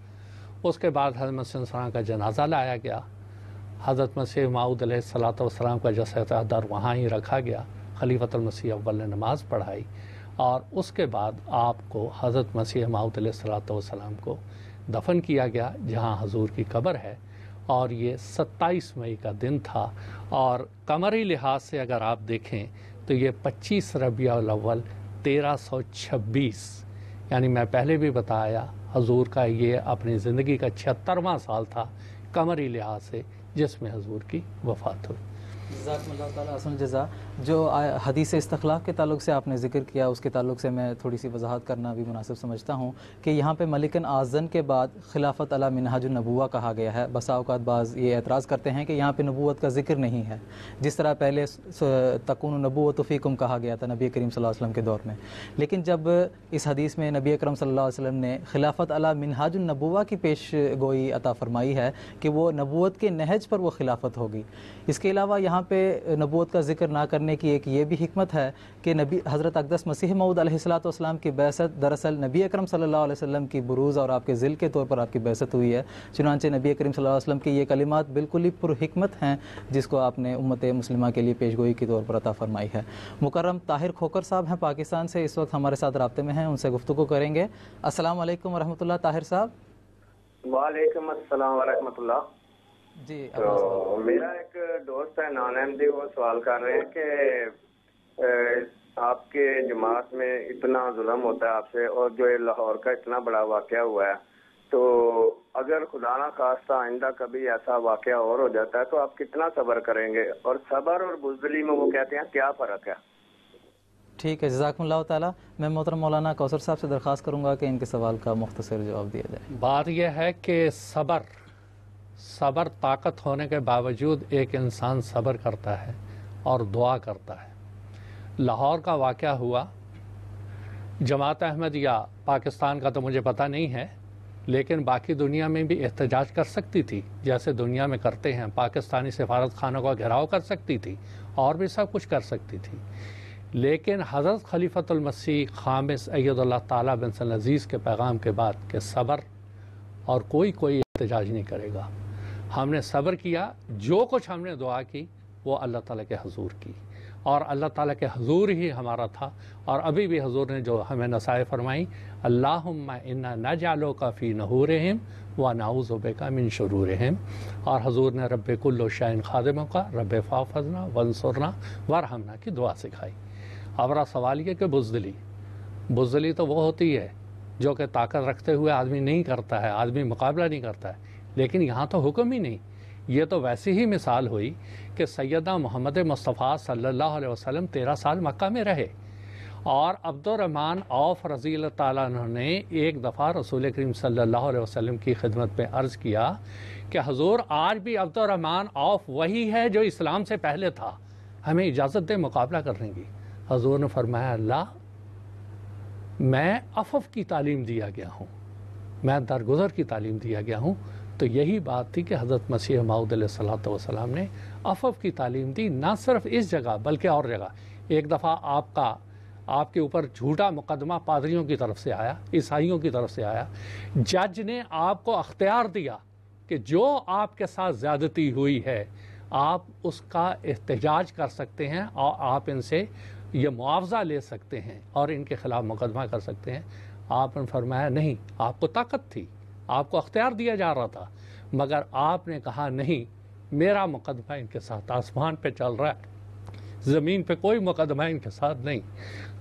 उसके बाद हजरत मसीह का जनाजा लाया गया हज़रत मसीह माऊद सलाम का जसदार वहाँ ही रखा गया खलीफतमसी अव्वल ने नमाज़ पढ़ाई और उसके बाद आपको हज़रत मसीह माऊद सलाम को दफन किया गया जहाँ हजूर की कबर है और ये 27 मई का दिन था और कमरी लिहाज से अगर आप देखें तो ये 25 रबी अव्वल छब्बीस यानी मैं पहले भी बताया हजूर का ये अपनी ज़िंदगी का छिहत्तरवा साल था कमरी लिहाज से जिसमें हजूर की वफात हुई जजाक जजा जो हदीस इस्तलाक के ताल्लुक से आपने जिक्र किया उसके ताल्लुक से मैं थोड़ी सी वजाहत करना भी मुनासिब समझता हूँ कि यहाँ पे मलिकन आज़न के बाद खिलाफत अला मिनहाजुलनबूआ कहा गया है बसाओकात बाज़ ये एतराज़ करते हैं कि यहाँ पे नबूत का जिक्र नहीं है जिस तरह पहले तकून नबूत कम कहा गया था नबी करीम वसल्लम के दौर में लेकिन जब इस हदीस में नबी करम वसल्लम ने खिलाफत अला मिनहाजुलनबूआ की पेश गोई अता फ़रमाई है कि वह नबूत के नहज पर वह खिलाफत होगी इसके अलावा यहाँ पर नबूत का जिक्र ना कर करने की एक ये भी हमत है कि नबी हज़रत अकदस मसीह मऊद सलाम की बैसत दरअसल नबी अक्रम सल्लल्लाहु की बरूज़ और आपके ज़िल के तौर पर आपकी बैसत हुई है चुनानचे नबी करीम सल्लल्लाहु अलैहि की ये कलिमात बिल्कुल ही पुरहमत हैं जिसको आपने उम्मत मुस्लिमा के लिए पेश गोई के तौर पर अता फरमाई है मुकरम ताहिर खोकर साहब हैं पाकिस्तान से इस वक्त हमारे साथ रबते में हैं उनसे गुफ्तु करेंगे असल वरहमल ताहिर साहब वालेकुम अस्सलाम वरहमतुल्लाह जी तो मेरा एक दोस्त है नान अहमदी वो सवाल कर रहे हैं कि आपके जमात में इतना जुलम होता है आपसे और जो ये लाहौर का इतना बड़ा वाक़ हुआ है तो अगर खुदा ना खास्ता आइंदा कभी ऐसा वाक़ और हो जाता है तो आप कितना सबर करेंगे और सबर और बुजदली में वो कहते हैं क्या फ़र्क है ठीक है जजाक ताली मैं मोहतरम मौलाना कौसर साहब से दरख्वास्त करूँगा कि इनके सवाल का मुख्तर जवाब दिया जाए बात यह है कि सबर सबर ताकत होने के बावजूद एक इंसान सब्र करता है और दुआ करता है लाहौर का वाक़ हुआ जमात अहमद या पाकिस्तान का तो मुझे पता नहीं है लेकिन बाकी दुनिया में भी एहतजाज कर सकती थी जैसे दुनिया में करते हैं पाकिस्तानी सफारत खानों का घेराव कर सकती थी और भी सब कुछ कर सकती थी लेकिन हज़रत खलीफतमसी खाम अयदल्ला तसल बिन अजीज़ के पैगाम के बाद के सबर और कोई कोई एहतजाज नहीं करेगा हमने सब्र किया जो कुछ हमने दुआ की वो अल्लाह ताला के हजूर की और अल्लाह ताला के हजूर ही हमारा था और अभी भी हजूर ने जो हमें नसाए फरमाई अल्लाह इन्ना न जालो काफ़ी नहूर हम व नाउज़ुबे का मिन शरूर हम और हजूर ने रब कुल्लो शाइन खादमों का रब फ़ाफ़जना वनसरना वरहमना की दुआ सिखाई अब रहा सवाल यह कि बुजदली बुजदली तो वो होती है जो कि ताकत रखते हुए आदमी नहीं करता है आदमी मुकाबला नहीं करता है लेकिन यहाँ तो हुक्म ही नहीं ये तो वैसी ही मिसाल हुई कि सैदा मोहम्मद मुस्तफ़ा सल्लल्लाहु अलैहि वसल्लम तेरह साल मक्का में रहे और अब्दुलरहमान औफ रज़ी तु ने एक दफ़ा रसूल करीम सल्लल्लाहु अलैहि वसल्लम की खिदमत में अर्ज़ किया कि हजूर आज भी अब्दुलरहमान औफ वही है जो इस्लाम से पहले था हमें इजाज़त दे मुकाबला करने की हजूर ने फरमाया अल्लाह मैं अफफ की तालीम दिया गया हूँ मैं दरगुजर की तालीम दिया गया हूँ तो यही बात थी कि हज़रत मसीह माउद वसलाम ने अफफ की तालीम दी ना सिर्फ इस जगह बल्कि और जगह एक दफ़ा आपका आपके ऊपर झूठा मुकदमा पादरियों की तरफ से आया ईसाइयों की तरफ से आया जज ने आपको अख्तियार दिया कि जो आपके साथ ज़्यादती हुई है आप उसका एहतजाज कर सकते हैं और आप इनसे ये मुआवजा ले सकते हैं और इनके ख़िलाफ़ मुकदमा कर सकते हैं आपने फरमाया नहीं आपको ताकत थी आपको अख्तियार दिया जा रहा था मगर आपने कहा नहीं मेरा मुकदमा इनके साथ आसमान पे चल रहा है ज़मीन पे कोई मुकदमा इनके साथ नहीं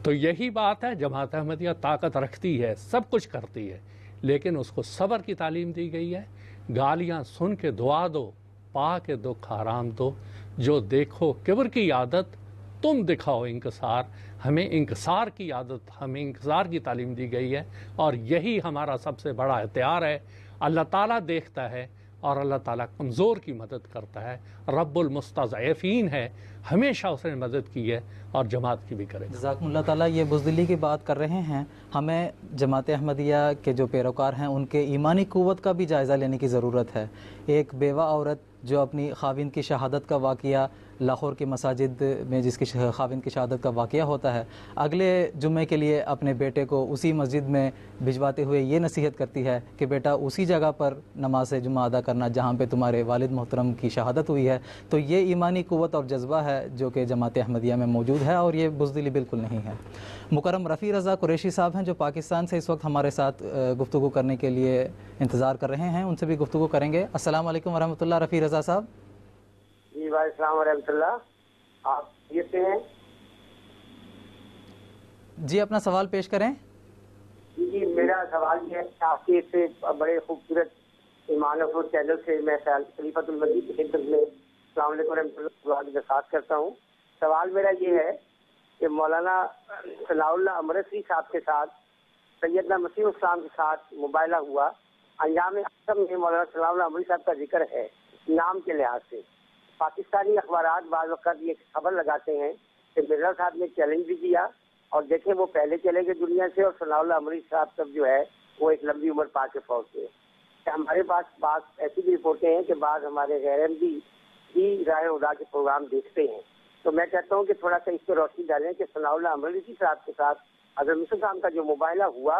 तो यही बात है जमात अहमदिया ताकत रखती है सब कुछ करती है लेकिन उसको सब्र की तालीम दी गई है गालियाँ सुन के दुआ दो पा के दुख आराम दो जो देखो किबर की आदत तुम दिखाओ इंकसार हमें इंकसार की आदत हमें इंकसार की तालीम दी गई है और यही हमारा सबसे बड़ा हथियार है अल्लाह ताला देखता है और अल्लाह ताला कमज़ोर की मदद करता है रब्बुलमस्तफ़ीन है हमेशा उसने मदद की है और जमात की भी करे जजाकम्ला ताला ये बुजदिली की बात कर रहे हैं हमें जमात अहमदिया के जो पैरोकार हैं उनके ईमानी क़वत का भी जायज़ा लेने की ज़रूरत है एक बेवा औरत जो अपनी खाविंद की शहादत का वाक़ लाहौर की मसाजिद में जिसकी खाविन की शहादत का वाक़ होता है अगले जुम्मे के लिए अपने बेटे को उसी मस्जिद में भिजवाते हुए ये नसीहत करती है कि बेटा उसी जगह पर नमाज जुम्मा अदा करना जहाँ पर तुम्हारे वालद मोहतरम की शहादत हुई है तो ये ईमानी क़वत और जज्बा है जो कि जमात अहमदिया में मौजूद है और ये बुजदिली बिल्कुल नहीं है मुकरम रफ़ी रज़ा कुरेशी साहब हैं जो पाकिस्तान से इस वक्त हमारे साथ गुफ्तु करने के लिए इंतज़ार कर रहे हैं उनसे भी गुफ्तु करेंगे असल वालेकुम वरहमतुल्लाह रफ़ी रज़ा साहब जी वाईसलाम वरहमतुल्लाह आप कैसे हैं जी अपना सवाल पेश करें जी मेरा सवाल ये है आपके से बड़े खूबसूरत ईमान चैनल से मैं खलीफतुल मजीद के खिदत में अलैक्म वरहमतुल्लाह की करता हूँ सवाल मेरा ये है कि मौलाना सलाउल्ला अमरसी साहब के साथ सैदना मसीम इस्लाम के साथ मुबाला हुआ अंजाम आसम में मौलाना सलाउल्ला अमृत साहब का जिक्र है नाम के लिहाज से पाकिस्तानी अखबार बाद वक्त ये खबर लगाते हैं कि बिरला साहब ने चैलेंज भी किया और देखे वो पहले चले गए दुनिया से और सलाउल्ला अमृत साहब तब जो है वो एक लंबी उम्र पा के पहुंचे हमारे पास बात ऐसी भी रिपोर्टें हैं कि बाद हमारे गैर भी राय उदा के प्रोग्राम देखते हैं तो मैं कहता हूँ कि थोड़ा सा इस पर रोशनी डालें कि सनाउल्ला अमरीजी साहब के साथ अगर यूसुफ साहब का जो मुबाहला हुआ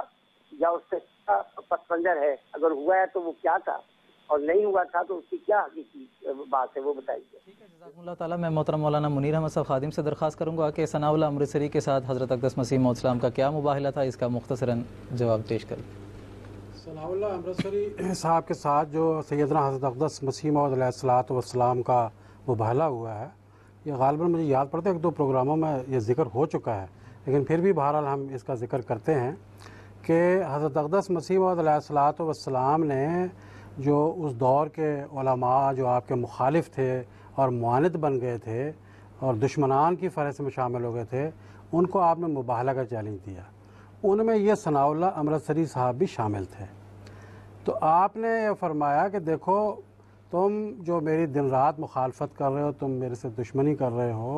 या उससे पस है अगर हुआ है तो वो क्या था और नहीं हुआ था तो उसकी क्या हकीकी बात है वो बताइए ताला मैं मोहतरम मौलाना मुनीर अहमद साहब खादिम से दरख्वास्त करूंगा कि सनाउल्ला अमृतसरी के साथ हज़रत अकदस मसीह मौसलाम का क्या मुबाहला था इसका मुख्तसरन जवाब पेश करें सनाउल्ला अमृतसरी साहब के साथ जो सैदना हज़रत अकदस मसीम सलात वसलाम का मुबाहला हुआ है ये गालबा मुझे याद पड़ता है एक दो प्रोग्रामों में ये जिक्र हो चुका है लेकिन फिर भी बहरहाल हम इसका जिक्र करते हैं कि हज़रत अकदस मसीहत ने जो उस दौर के उलमा जो आपके मुखालिफ थे और मानद बन गए थे और दुश्मनान की फहरस्त में शामिल हो गए थे उनको आपने मुबाहला का चैलेंज दिया उनमें यह सनाउल्ला अमृतसरी साहब भी शामिल थे तो आपने ये फरमाया कि देखो तुम जो मेरी दिन रात मुखालफत कर रहे हो तुम मेरे से दुश्मनी कर रहे हो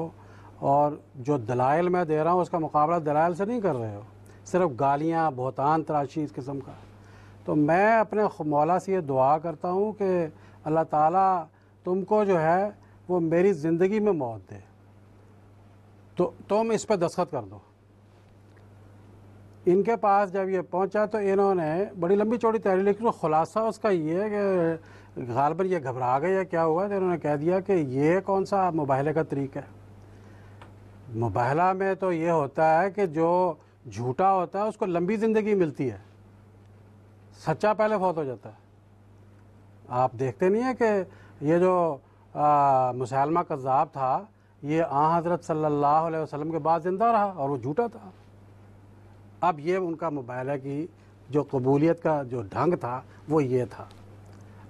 और जो दलाइल मैं दे रहा हूँ उसका मुकाबला दलाइल से नहीं कर रहे हो सिर्फ गालियाँ बहुतान तराशी इस किस्म का तो मैं अपने मौला से ये दुआ करता हूँ कि अल्लाह ताला तुमको जो है वो मेरी ज़िंदगी में मौत दे तो तुम इस पर दस्खत कर दो इनके पास जब ये पहुंचा तो इन्होंने बड़ी लंबी चौड़ी तैयारी लेकिन तो खुलासा उसका ये है कि गालबर ये घबरा गए या क्या हुआ तो इन्होंने कह दिया कि ये कौन सा मुबाहले का तरीका है मुबाहला में तो ये होता है कि जो झूठा होता है उसको लंबी ज़िंदगी मिलती है सच्चा पहले फौत हो जाता है आप देखते नहीं है कि ये जो मुसलमा कज़ाब था ये आ हज़रत सल्लल्लाहु अलैहि वसल्लम के बाद ज़िंदा रहा और वो झूठा था अब ये उनका मुबाला की जो कबूलियत का जो ढंग था वो ये था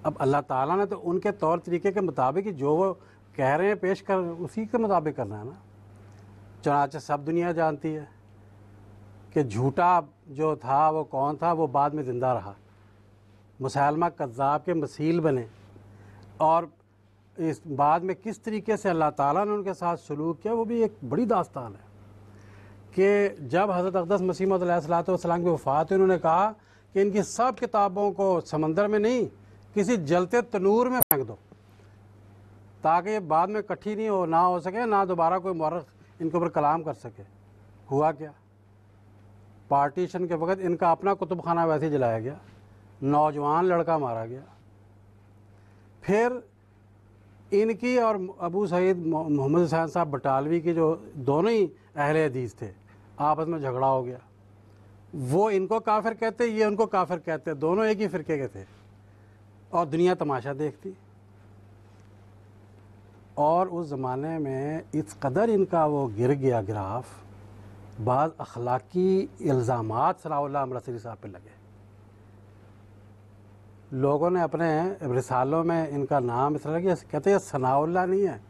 अब अल्लाह ताला ने तो उनके तौर तरीके के मुताबिक ही जो वो कह रहे हैं पेश कर उसी के मुताबिक करना है ना चनाचे सब दुनिया जानती है कि झूठा जो था वो कौन था वो बाद में ज़िंदा रहा मुसलमा कज़ाब के मसील बने और इस बाद में किस तरीके से अल्लाह ताला ने उनके साथ सलूक किया वो भी एक बड़ी दास्तान है कि जब हज़रत अकदस सलाम की वफ़ात हुई उन्होंने कहा कि इनकी सब किताबों को समंदर में नहीं किसी जलते तनूर में फेंक दो ताकि ये बाद में इकट्ठी नहीं हो ना हो सके ना दोबारा कोई मौरख इनके ऊपर कलाम कर सके हुआ क्या पार्टीशन के वक्त इनका अपना कुतुब खाना वैसे जलाया गया नौजवान लड़का मारा गया फिर इनकी और अबू सईद मोहम्मद हुसैन साहब बटालवी के जो दोनों ही अहल हदीस थे आपस में झगड़ा हो गया वो इनको काफिर कहते ये उनको काफिर कहते दोनों एक ही फिरके के थे और दुनिया तमाशा देखती और उस ज़माने में इस कदर इनका वो गिर गया ग्राफ बाद अखलाकी इल्ज़ाम सलाउल्ला अमरसरी साहब पे लगे लोगों ने अपने रिसालों में इनका नाम इस तरह कहते ये सनाउल्ला नहीं है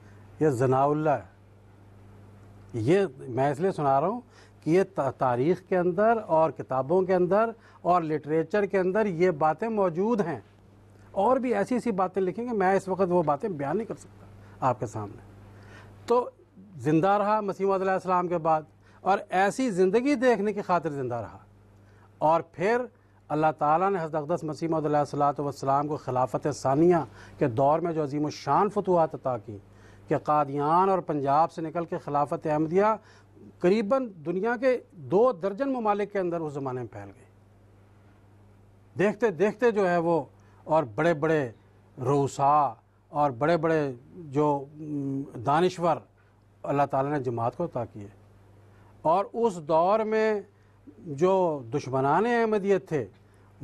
ये जनाउल्ला है ये मैं इसलिए सुना रहा हूँ ये तारीख़ के अंदर और किताबों के अंदर और लिटरेचर के अंदर ये बातें मौजूद हैं और भी ऐसी ऐसी बातें लिखेंगे मैं इस वक्त वो बातें बयान नहीं कर सकता आपके सामने तो ज़िंदा रहा मसीम के बाद और ऐसी ज़िंदगी देखने की खातिर ज़िंदा रहा और फिर अल्लाह ताला ने हज़रत अकदस मसीम को खिलाफत सानिया के दौर में जो अजीम शान फतवा अता की कि कादियान और पंजाब से निकल के खिलाफत अहमदिया करीबन दुनिया के दो दर्जन ममालिक के अंदर उस ज़माने में फैल गई देखते देखते जो है वो और बड़े बड़े रोसा और बड़े बड़े जो दानश्वर अल्लाह ताला ने जमात को अता किए और उस दौर में जो दुश्मनान अहमदियत थे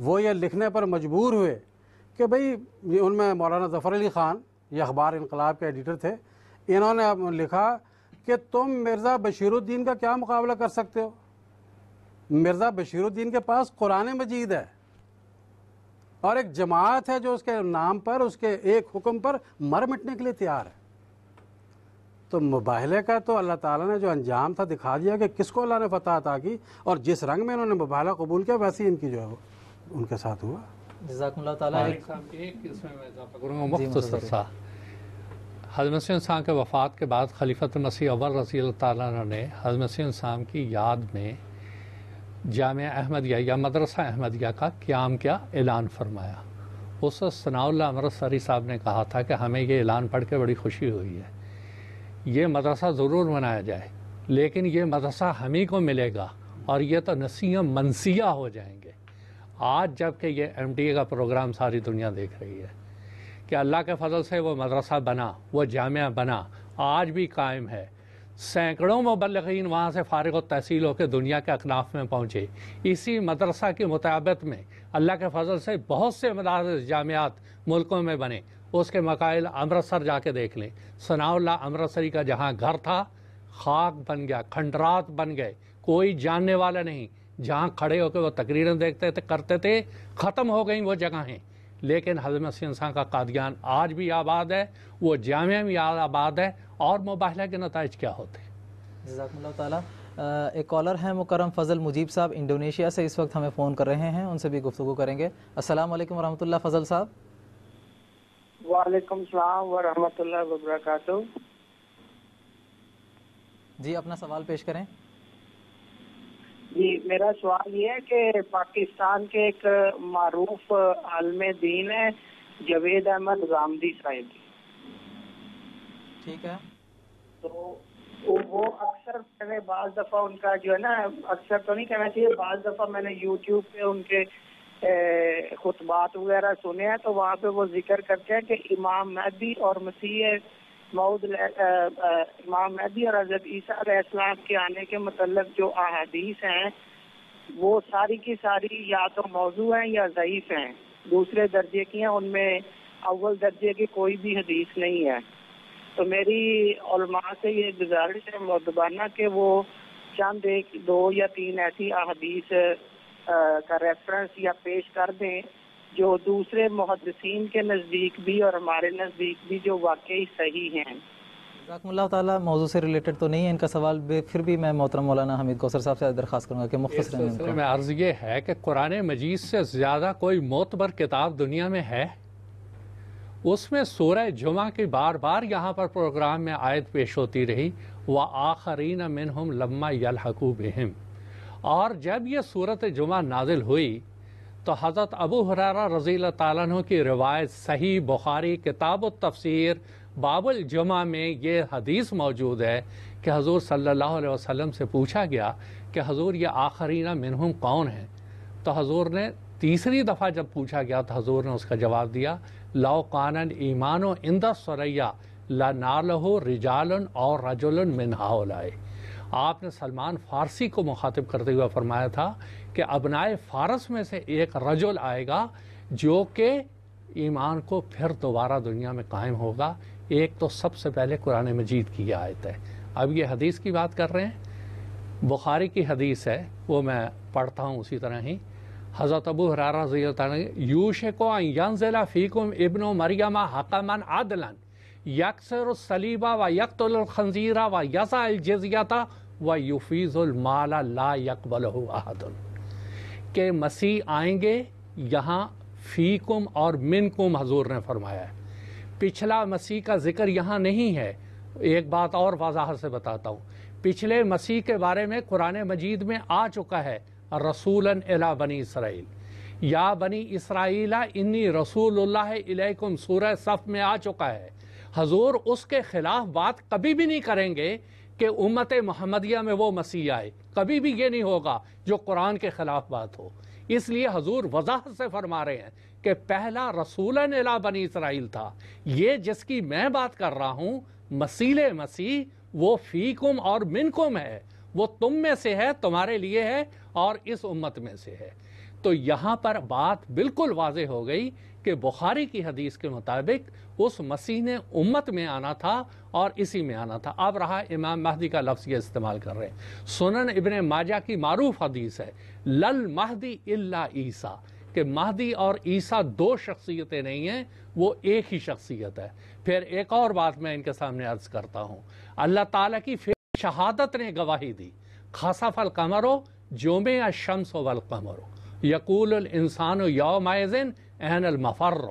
वो ये लिखने पर मजबूर हुए कि भाई उनमें मौलाना ज़फ़र अली ख़ान ये अखबार इनकलाब के एडिटर थे इन्होंने लिखा कि तुम मिर्ज़ा बशीरुद्दीन का क्या मुकाबला कर सकते हो मिर्ज़ा बशीरुद्दीन के पास कुरान मजीद है और एक जमात है जो उसके नाम पर उसके एक हुक्म पर मर मिटने के लिए तैयार है तो मुबाहले का तो अल्लाह ताला ने जो अंजाम था दिखा दिया कि किसको अल्लाह ने फतह अता की और जिस रंग में इन्होंने मुबाहला कबूल किया वैसे ही इनकी जो है उनके साथ हुआ तो सा हजमसिन साहब के वफ़ात के बाद खलीफत मसीह अव्वल रसी तारा ने हजमसिन साहब की याद में जाम अहमदिया या मदरसा अहमदिया का क्याम क्या ऐलान फरमाया उस सनाउल्ला अमृतसरी साहब ने कहा था कि हमें ये ऐलान पढ़ के बड़ी खुशी हुई है ये मदरसा ज़रूर बनाया जाए लेकिन ये मदरसा हम ही को मिलेगा और ये तो नसीह मनसिया हो जाएंगे आज जबकि ये एम का प्रोग्राम सारी दुनिया देख रही है कि अल्लाह के फ़जल से वो मदरसा बना वो जामिया बना आज भी कायम है सैकड़ों मुबलगिन वहाँ से फ़ारग तहसील होकर दुनिया के अकनाफ में पहुँचे इसी मदरसा की मुताबत में अल्लाह के फ़जल से बहुत से मदारस जामियात मुल्कों में बने उसके मकाइल अमृतसर जाके देख लें सनाउल्ला अमृतसरी का जहाँ घर था खाक बन गया खंडरात बन गए कोई जानने वाला नहीं जहाँ खड़े होकर वो तकरीरें देखते थे करते थे ख़त्म हो गई वो जगहें लेकिन हजरत मसीह इंसान का कादियान आज भी आबाद है वो जामिया भी आबाद है और मुबाहला के नतज क्या होते हैं एक कॉलर हैं मुकरम फजल मुजीब साहब इंडोनेशिया से इस वक्त हमें फ़ोन कर रहे हैं उनसे भी गुफ्तु करेंगे असल वालेकुम वरहमतुल्लाह फजल साहब वालेकुम सलाम वरहमतुल्लाह जी अपना सवाल पेश करें जी मेरा सवाल ये है कि पाकिस्तान के एक मरूफ आलम दीन है जवेद अहमद गामदी साहिब ठीक है तो वो अक्सर मैंने बाज दफ़ा उनका जो है ना अक्सर तो नहीं कहना चाहिए बाज दफ़ा मैंने यूट्यूब पे उनके खुतबात वगैरह सुने हैं तो वहाँ पे वो जिक्र करते हैं कि इमाम महदी और मसीह मऊद इमाम मेहदी और हजरत ईसा के आने के मतलब जो अदीस हैं वो सारी की सारी या तो मौजू हैं या ज़यीफ़ हैं दूसरे दर्जे की हैं उनमें अव्वल दर्जे की कोई भी हदीस नहीं है तो मेरी से ये गुजारिश है मदबाना कि वो चंद एक दो या तीन ऐसी अदीस का रेफरेंस या पेश कर दें जो दूसरे मुहदसिन के नज़दीक भी और हमारे नज़दीक भी जो वाकई सही हैं जजाकल्ला मौजू से रिलेटेड तो नहीं है इनका सवाल फिर भी मैं मोहतरम मौलाना हमीद गौसर साहब से दरखास्त करूँगा कि मुख्तर में, में अर्ज़ ये है कि कुरान मजीद से ज़्यादा कोई मोतबर किताब दुनिया में है उसमें सोरह जुमा की बार बार यहाँ पर प्रोग्राम में आयत पेश होती रही व आखरीन मिन हम लम्मा यलहकू बहम और जब यह सूरत जुमा नाजिल हुई तो हज़रत अबू हरारा रजील तु की रिवायत सही बुखारी किताब तफसर बाबुल जुमा में ये हदीस मौजूद है कि हजूर सल्लल्लाहु अलैहि वसल्लम से पूछा गया कि हजूर ये आखरीना मिनहम कौन है तो हजूर ने तीसरी दफ़ा जब पूछा गया तो हजूर ने उसका जवाब दिया लाओ कानन ईमान इंदा सरैया ला नालहो रिजालन और रजुलन मिनहा लाए आपने सलमान फारसी को मुखातिब करते हुए फरमाया था कि अबनाए फारस में से एक रजुल आएगा जो कि ईमान को फिर दोबारा दुनिया में कायम होगा एक तो सबसे पहले कुरान मजीद की यह आयत है अब ये हदीस की बात कर रहे हैं बुखारी की हदीस है वो मैं पढ़ता हूँ उसी तरह ही हज़रत अबू हरारा यूश यंजिला फ़ीकुम इबन मरियम हकमन आदलन यकसर सलीबा व यकतुल खंजीरा व यसा जजिया व ला यकबल के मसीह आएंगे यहाँ फ़ीकुम और मिनकुम हजूर ने फरमाया पिछला मसीह का ज़िक्र यहाँ नहीं है एक बात और वजह से बताता हूँ पिछले मसीह के बारे में कुरान मजीद में आ चुका है रसूल अला बनी इसराइल या बनी इसराइला इन्नी रसूलुल्लाह सूर सफ़ में आ चुका है हजूर उसके ख़िलाफ़ बात कभी भी नहीं करेंगे कि उम्मत महमदिया में वो मसीह आए कभी भी ये नहीं होगा जो कुरान के ख़िलाफ़ बात हो इसलिए हजूर वजाहत से फरमा रहे हैं कि पहला रसूल नला बनी इसराइल था ये जिसकी मैं बात कर रहा हूँ मसील मसीह वो फ़ीकुम और मिनकुम है वो तुम में से है तुम्हारे लिए है और इस उम्मत में से है तो यहाँ पर बात बिल्कुल वाज हो गई कि बुखारी की हदीस के मुताबिक उस मसीह ने उम्मत में आना था और इसी में आना था अब रहा इमाम महदी का लफ्ज़ ये इस्तेमाल कर रहे हैं सुनन इबन माजा की मारूफ हदीस है लल महदी इल्ला ईसा कि महदी और ईसा दो शख्सियतें नहीं हैं वो एक ही शख्सियत है फिर एक और बात मैं इनके सामने अर्ज करता हूँ अल्लाह ताला की फिर शहादत ने गवाही दी खासा फल कमरो या शम्स वल हो यकूल इंसान यौमायजिन एनल अलमफर्र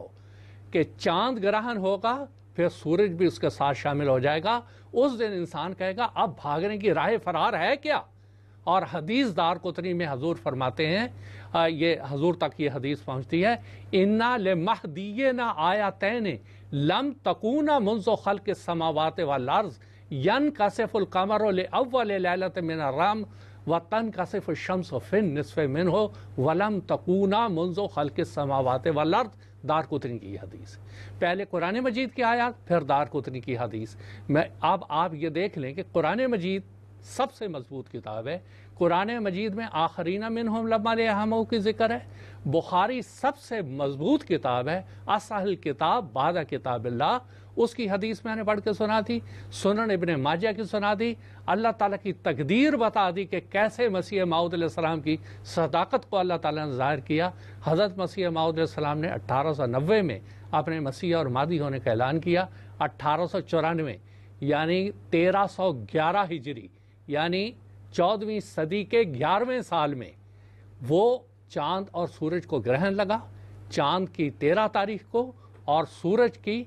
कि चांद ग्रहण होगा फिर सूरज भी उसके साथ शामिल हो जाएगा उस दिन इंसान कहेगा अब भागने की राह फरार है क्या और हदीस दार कुतरी में हजूर फरमाते हैं ये हजूर तक ये हदीस पहुंचती है इन्ना ले दिए ना आया तैने लम तकूना मुंजो खल के व लर्ज यन कसफ़ुल कमर अव्वल लैलत मिन राम वतन कसफ़ शम्स फ़िन नस्फ मिन हो वलम तकूना मंजो हल्क समावत वर्द दार कुतनी की हदीस पहले कुरान मजीद की आयात फिर दार कुतनी की हदीस मैं अब आप ये देख लें कि कुरान मजीद सबसे मजबूत किताब है कुरान मजीद में आखरीना मिन हमो की जिक्र है बुखारी सबसे मजबूत किताब है असहल किताब बाद किताब उसकी हदीस मैंने पढ़ के सुना थी सुनन इबन माजिया की सुना दी अल्लाह ताला की तकदीर बता दी कि कैसे मसीह माउदलाम की सदाकत को अल्लाह ताला ने ज़ाहिर किया हज़रत मसीह माउदलाम ने अट्ठारह सौ नब्बे में अपने मसीह और मादी होने का ऐलान किया अट्ठारह सौ चौरानवे यानी तेरह सौ ग्यारह हिजरी यानी चौदहवीं सदी के ग्यारहवें साल में वो चांद और सूरज को ग्रहण लगा चांद की तेरह तारीख को और सूरज की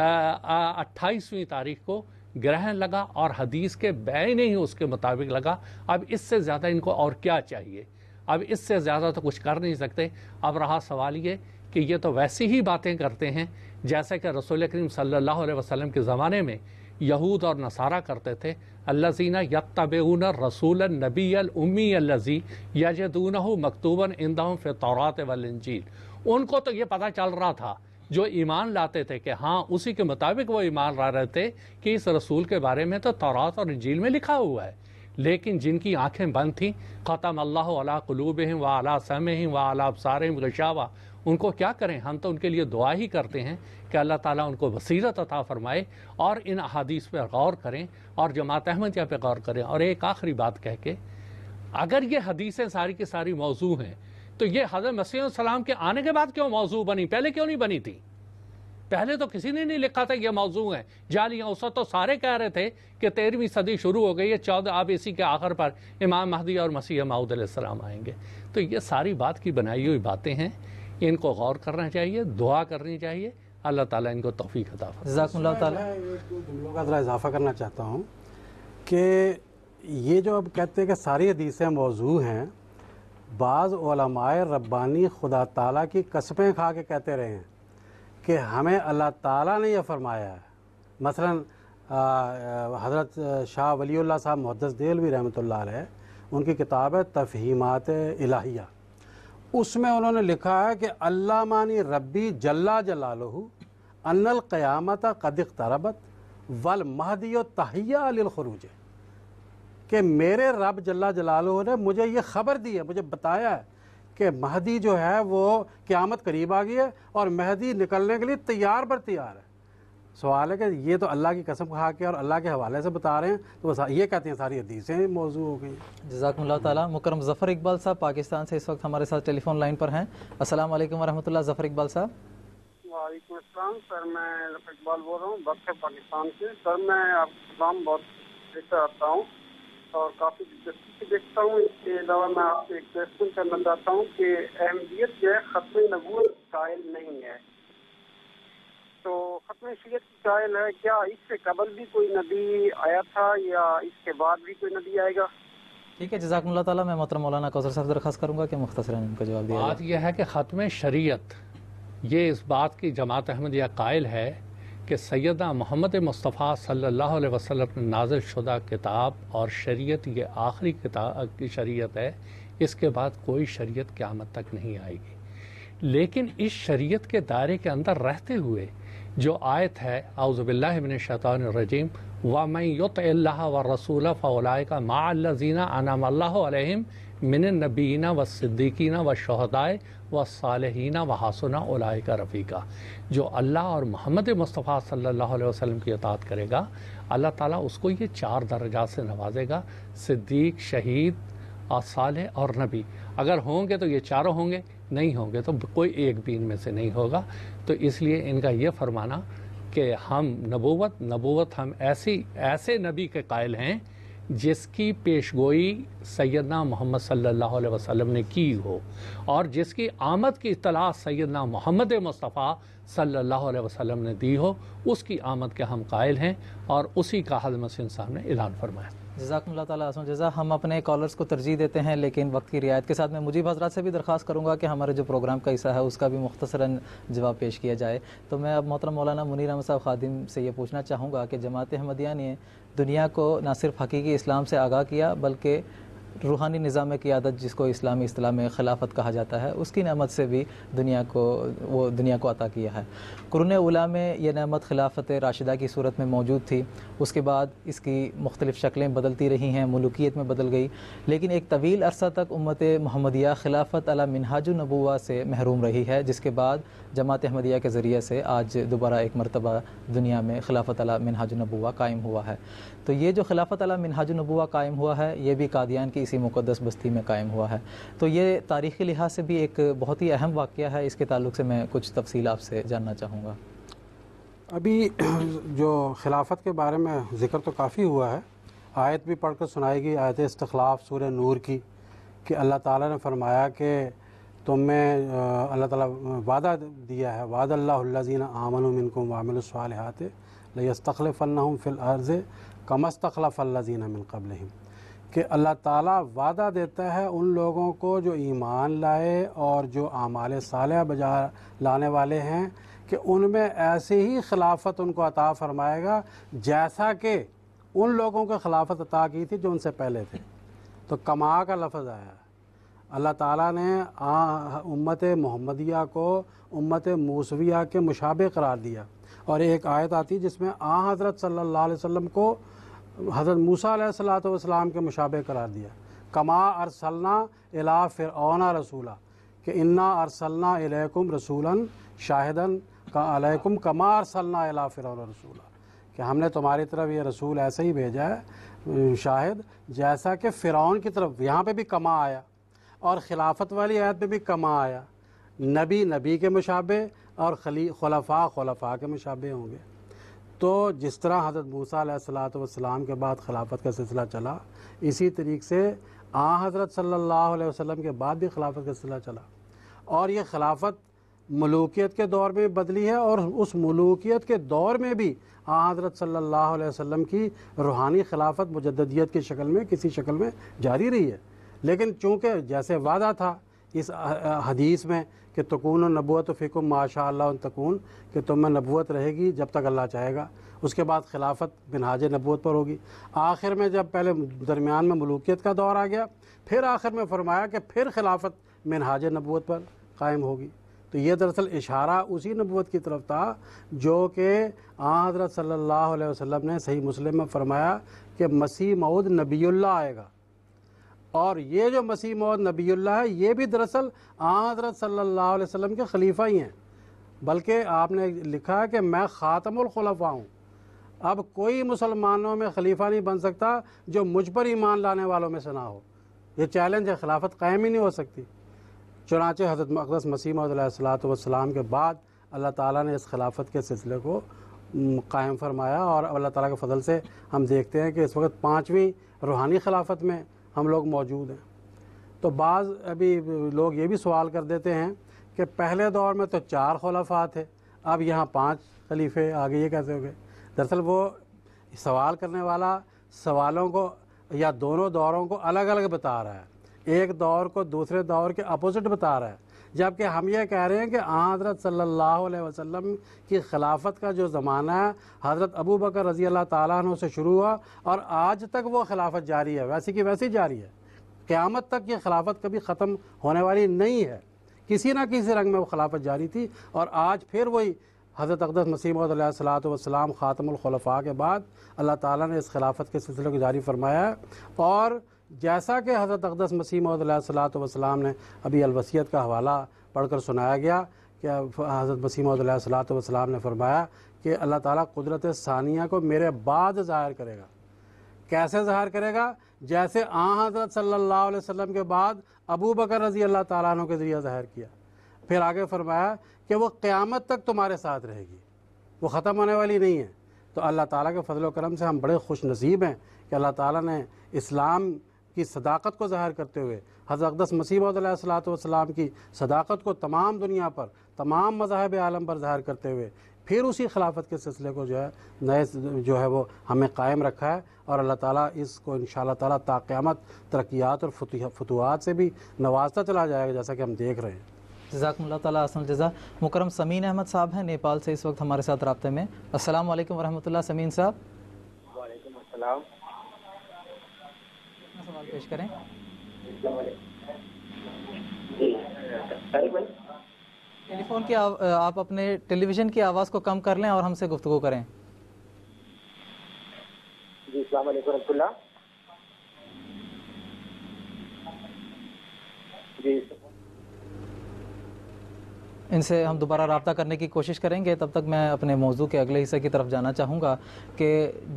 अट्ठाईसवीं तारीख को ग्रहण लगा और हदीस के बैन ही उसके मुताबिक लगा अब इससे ज़्यादा इनको और क्या चाहिए अब इससे ज़्यादा तो कुछ कर नहीं सकते अब रहा सवाल ये कि ये तो वैसी ही बातें करते हैं जैसे कि रसोल करीम सल्ला वसलम के ज़माने में यहूद और नसारा करते थे अल्लाजीना तब रसूल नबी उम्मी अल्लाजी यजदून मकतूबन इंदा फ़ितौरात वलंजील उनको तो ये पता चल रहा था जो ईमान लाते थे कि हाँ उसी के मुताबिक वो ईमान ला रहे थे कि इस रसूल के बारे में तो तौरात और झील में लिखा हुआ है लेकिन जिनकी आंखें बंद थीं ख़तम अल्लाह अला कलूब हैं व अला सम हैं व अला अबसार हैं गशावा उनको क्या करें हम तो उनके लिए दुआ ही करते हैं कि अल्लाह ताला उनको बसीरत अता फ़रमाए और इन अहादीस पर गौर करें और जमात अहमदिया पर गौर करें और एक आखिरी बात कह के अगर ये हदीसें सारी की सारी मौजू हैं तो ये हजरत मसीह सलाम के आने के बाद क्यों मौजू बनी पहले क्यों नहीं बनी थी पहले तो किसी ने नहीं लिखा था ये मौजू है जालिया उस तो सारे कह रहे थे कि तेरहवीं सदी शुरू हो गई है चौदह अब इसी के आखिर पर इमाम महदी और मसीह माऊदलाम आएंगे तो ये सारी बात की बनाई हुई बातें हैं इनको गौर करना चाहिए दुआ करनी चाहिए अल्लाह ताला इनको तोफ़ी अता जजाकल्ला इजाफ़ा करना चाहता हूँ कि ये जो अब कहते हैं कि सारी हदीसें मौजू हैं बाज़ रब्बानी खुदा ताला की कस्बें खा के कहते रहे हैं कि हमें अल्लाह ताला ने यह फरमाया है मसलन हज़रत शाह वली साहब मुहदस देलवी रहमत है उनकी किताब है तफहीमत इलाहिया उसमें उन्होंने लिखा है कि अल्लाह मानी रब्बी जल्ला जलालहू अनल क़यामत कदक तरबत वल तहिया अलखरूज कि मेरे रब जल्ला जलालो ने मुझे ये खबर दी है मुझे बताया है कि महदी जो है वो क़्यामत करीब आ गई है और महदी निकलने के लिए तैयार बर तैयार है सवाल है कि ये तो अल्लाह की कसम खा के और अल्लाह के हवाले से बता रहे हैं तो ये कहते हैं सारी हदीसें मौजू हो गई जजाकम्ला ताली मुकरम ज़फ़र इकबाल साहब पाकिस्तान से इस वक्त हमारे साथ टेलीफोन लाइन पर हैं असल वालेकुम ज़फ़र इकबाल साहब वालेकुम सर मैं इकबाल बोल रहा हूँ वक्त पाकिस्तान से सर मैं आपका बहुत देखता अच्छा रहता हूँ और काफी दिलचस्पी से देखता हूँ इसके अलावा मैं आपसे एक क्वेश्चन करना चाहता हूँ कि अहमदियत जो है खत्म नबूत कायल नहीं है तो खत्म शरीत की कायल है क्या इससे कबल भी कोई नबी आया था या इसके बाद भी कोई नबी आएगा ठीक है जजाक ताला मैं मोहतर मौलाना कौसर साहब दरखास्त करूंगा कि मुख्तर इनका जवाब दिया बात यह है कि ख़त्म शरीयत ये इस बात की जमात अहमद या कायल है कि सैदा मोहम्मद मुस्तफ़ा सल्लल्लाहु वसलम ने नाजिल शुदा किताब और शरीयत ये आखिरी किताब की शरीयत है इसके बाद कोई शरीयत क़्यामत तक नहीं आएगी लेकिन इस शरीयत के दायरे के अंदर रहते हुए जो आयत है आउज़बिल्लाबिन शैतान व मैं युत व रसूल फ़लाय का माँ अल्लाजीना अनाम मिन नबीना व सिद्दीकीना व शहदाय व सालहना व हासना उलाई का रफ़ीका जो अल्लाह और महमद मुस्तफ़ा सल्ला अलैहि की अतात करेगा अल्लाह ताली उसको ये चार दर्जा से नवाजेगा सिद्दीक शहीद और साल और नबी अगर होंगे तो ये चारों होंगे नहीं होंगे तो कोई एक भी इनमें से नहीं होगा तो इसलिए इनका ये फरमाना कि हम नबोवत नबोवत हम ऐसी ऐसे नबी के कायल हैं जिसकी पेशगोई सैदना मोहम्मद सल्लल्लाहु अलैहि वसल्लम ने की हो और जिसकी आमद की इतला सैदना मोहम्मद मुस्तफ़ा सल्लल्लाहु अलैहि वसल्लम ने दी हो उसकी आमद के हम कायल हैं और उसी का हजमत साहब ने ऐलान फरमाया जजाकम्ला तसम जजा हम अपने कॉलर्स को तरजीह देते हैं लेकिन वक्त की रियायत के साथ मैं मुझे हजरात से भी दरख्वास्त करूँगा कि हमारे जो प्रोग्राम का हिस्सा है उसका भी मुख्तसरा जवाब पेश किया जाए तो मैं अब मोहतरम मौलाना मुनीर अहमद साहब खादिम से ये पूछना चाहूँगा कि जमात अहमदिया ने दुनिया को ना सिर्फ हकीकी इस्लाम से आगाह किया बल्कि रूहानी निज़ाम आदत जिसको इस्लामी असलाह में खिलाफत कहा जाता है उसकी नमत से भी दुनिया को वो दुनिया को अता किया है कुरन उला में यह नमत खिलाफत राशिदा की सूरत में मौजूद थी उसके बाद इसकी मुख्तलिफ़ शक्लें बदलती रही हैं मलुकियत में बदल गई लेकिन एक तवील अरसा तक उम्मत महमदिया खिलाफत अला मिनहाजुलनबुआ से महरूम रही है जिसके बाद जमात अहमदिया के ज़रिए से आज दोबारा एक मरतबा दुनिया में खिलाफत अला मिनहाजनबुआ कायम हुआ है तो ये जो खिलाफत अला मिनहाजनबुआ कायम हुआ है ये भी कादियान की इसी मुक़दस बस्ती में कायम हुआ है तो ये तारीख़ी लिहाज से भी एक बहुत ही अहम वाक़ है इसके ताल्लुक से मैं कुछ तफसील आपसे जानना चाहूँगा अभी जो खिलाफत के बारे में ज़िक्र तो काफ़ी हुआ है आयत भी पढ़कर कर सुनाएगी आयत इस्तलाफ़ सूर नूर की कि अल्लाह ताला ने फरमाया कि तो मैं अल्लाह ताला वादा दिया है वाद अल्लाजीन आमन मिनकुम वामिलसालहात लस्तखलफ़ल्लम फ़िल अर्ज़ कमस्तखलफ़ल्लाजीन मिन कबलम कि अल्लाह ताला वादा देता है उन लोगों को जो ईमान लाए और जो आमाल साल बजा लाने वाले हैं कि उनमें ऐसे ही खिलाफत उनको अता फ़रमाएगा जैसा कि उन लोगों को खिलाफत अता की थी जो उनसे पहले थे तो कमा का लफज आया अल्लाह ताला ने उम्मत मोहम्मदिया को उम्मत मूसविया के मुशाबे करार दिया और एक आयत आती जिसमें आ हज़रत सल्ला वसम को हज़रत मूसा सलाम के मुशाबे करार दिया कमा अरसलना अला फ़िरौना रसूला कि इन्ना अरसलना अलैकुम रसूलन शाहिदन का अलैकुम कमा अरसलना अला फ़िर रसूला कि हमने तुम्हारी तरफ ये रसूल ऐसे ही भेजा है शाहिद जैसा कि फ़िरौन की तरफ यहाँ पे भी कमा आया और खिलाफत वाली आयत में भी कमा आया नबी नबी के मुशाबे और खली खलफा खलफा के मुशाबे होंगे तो जिस तरह हज़रत सलाम के बाद खिलाफत का सिलसिला चला इसी तरीके से आ हज़रत सल्ला वसम के बाद भी खिलाफत का सिलसिला चला और ये खिलाफत मलूकियत के दौर में बदली है और उस मलूकियत के दौर में भी आ हज़रत सल्ला वसम की रूहानी खिलाफत मुजदियत की शक्ल में किसी शक्ल में जारी रही है लेकिन चूँकि जैसे वादा था इस हदीस में कि तकून और नबूत फ़िकुम माशा तकून कि तुम में नबूत रहेगी जब तक अल्लाह चाहेगा उसके बाद खिलाफत मिनहाज नबूत पर होगी आखिर में जब पहले दरमियान में मलूकियत का दौर आ गया फिर आखिर में फरमाया कि फिर खिलाफत मिनहाज नबूत पर कायम होगी तो ये दरअसल इशारा उसी नबूत की तरफ था जो कि हज़रत सल्ला वसम ने सही मुस्लिम में फरमाया कि मसीह मऊद नबील्ला आएगा और ये जो मसीह मौद नबीला है ये भी दरअसल आदरत सल्ला वसम के खलीफा ही हैं बल्कि आपने लिखा है कि मैं ख़ातमुलखलफा हूँ अब कोई मुसलमानों में खलीफा नहीं बन सकता जो मुझ पर ईमान लाने वालों में से ना हो ये चैलेंज है खिलाफत कायम ही नहीं हो सकती चुनाचे हजरत मकदस मसीमसलाम के बाद अल्लाह ताली ने इस खिलाफत के सिलसिले को कायम फरमाया और अल्लाह ताली के फजल से हम देखते हैं कि इस वक्त पाँचवीं रूहानी खिलाफत में हम लोग मौजूद हैं तो बाज़ अभी लोग ये भी सवाल कर देते हैं कि पहले दौर में तो चार खलफा थे अब यहाँ पाँच खलीफे आगे ये कैसे हो गए दरअसल वो सवाल करने वाला सवालों को या दोनों दौरों को अलग अलग बता रहा है एक दौर को दूसरे दौर के अपोजिट बता रहा है जबकि हम ये कह रहे हैं कि हज़रत सल्लल्लाहु अलैहि वसल्लम की खिलाफत का जो ज़माना है हज़रत अबू बकर रज़ी अल्लाह ताली से शुरू हुआ और आज तक वो खिलाफत जारी है वैसी की वैसी जारी है क़्यामत तक ये खिलाफत कभी ख़त्म होने वाली नहीं है किसी ना किसी रंग में वो खिलाफत जारी थी और आज फिर वही हज़रत अकदस मसीम सलात वसलाम ख़ातमलखलफ़ा के बाद अल्लाह ताला ने इस खिलाफत के सिलसिले को जारी फरमाया और जैसा कि हज़रत अकदस मसीम सलाम ने अभी अलवसीत का हवाला पढ़कर सुनाया गया कि हज़रत मसीम सलाम ने फरमाया कि अल्लाह ताला कुदरत सानिया को मेरे बाद ज़ाहिर करेगा कैसे ज़ाहिर करेगा जैसे आ हज़रत सल्ला वसम के बाद अबू बकर रज़ी अल्लाह तु के ज़रिए ज़ाहिर किया फिर आगे फरमाया कि वह क़्यामत तक तुम्हारे साथ रहेगी वो ख़त्म होने वाली नहीं है तो अल्लाह ताला के फजल करम से हम बड़े खुश नसीब हैं कि अल्लाह ताला ने इस्लाम की सदाकत को ज़ाहिर करते हुए हज़रत अकदस की सदाकत को तमाम दुनिया पर तमाम मजाहब आलम पर ज़ाहिर करते हुए फिर उसी खिलाफत के सिलसिले को जो है नए जो है वो हमें कायम रखा है और अल्लाह ताला इसको इन ताला ताक़्यामत तरक्यात और फतवात से भी नवाजता चला जाएगा जैसा कि हम देख रहे हैं जजाकल्ला ताली असल जजा मुकरम समीन अहमद साहब हैं नेपाल से इस वक्त हमारे साथ रबते में असल वरहमल समीन साहब सवाल पेश करें टेलीफोन की आव, आप अपने टेलीविजन की आवाज़ को कम कर लें और हमसे गुफ्तु करें जी जी इनसे हम दोबारा रबता करने की कोशिश करेंगे तब तक मैं अपने मौजू के अगले हिस्से की तरफ जाना चाहूँगा कि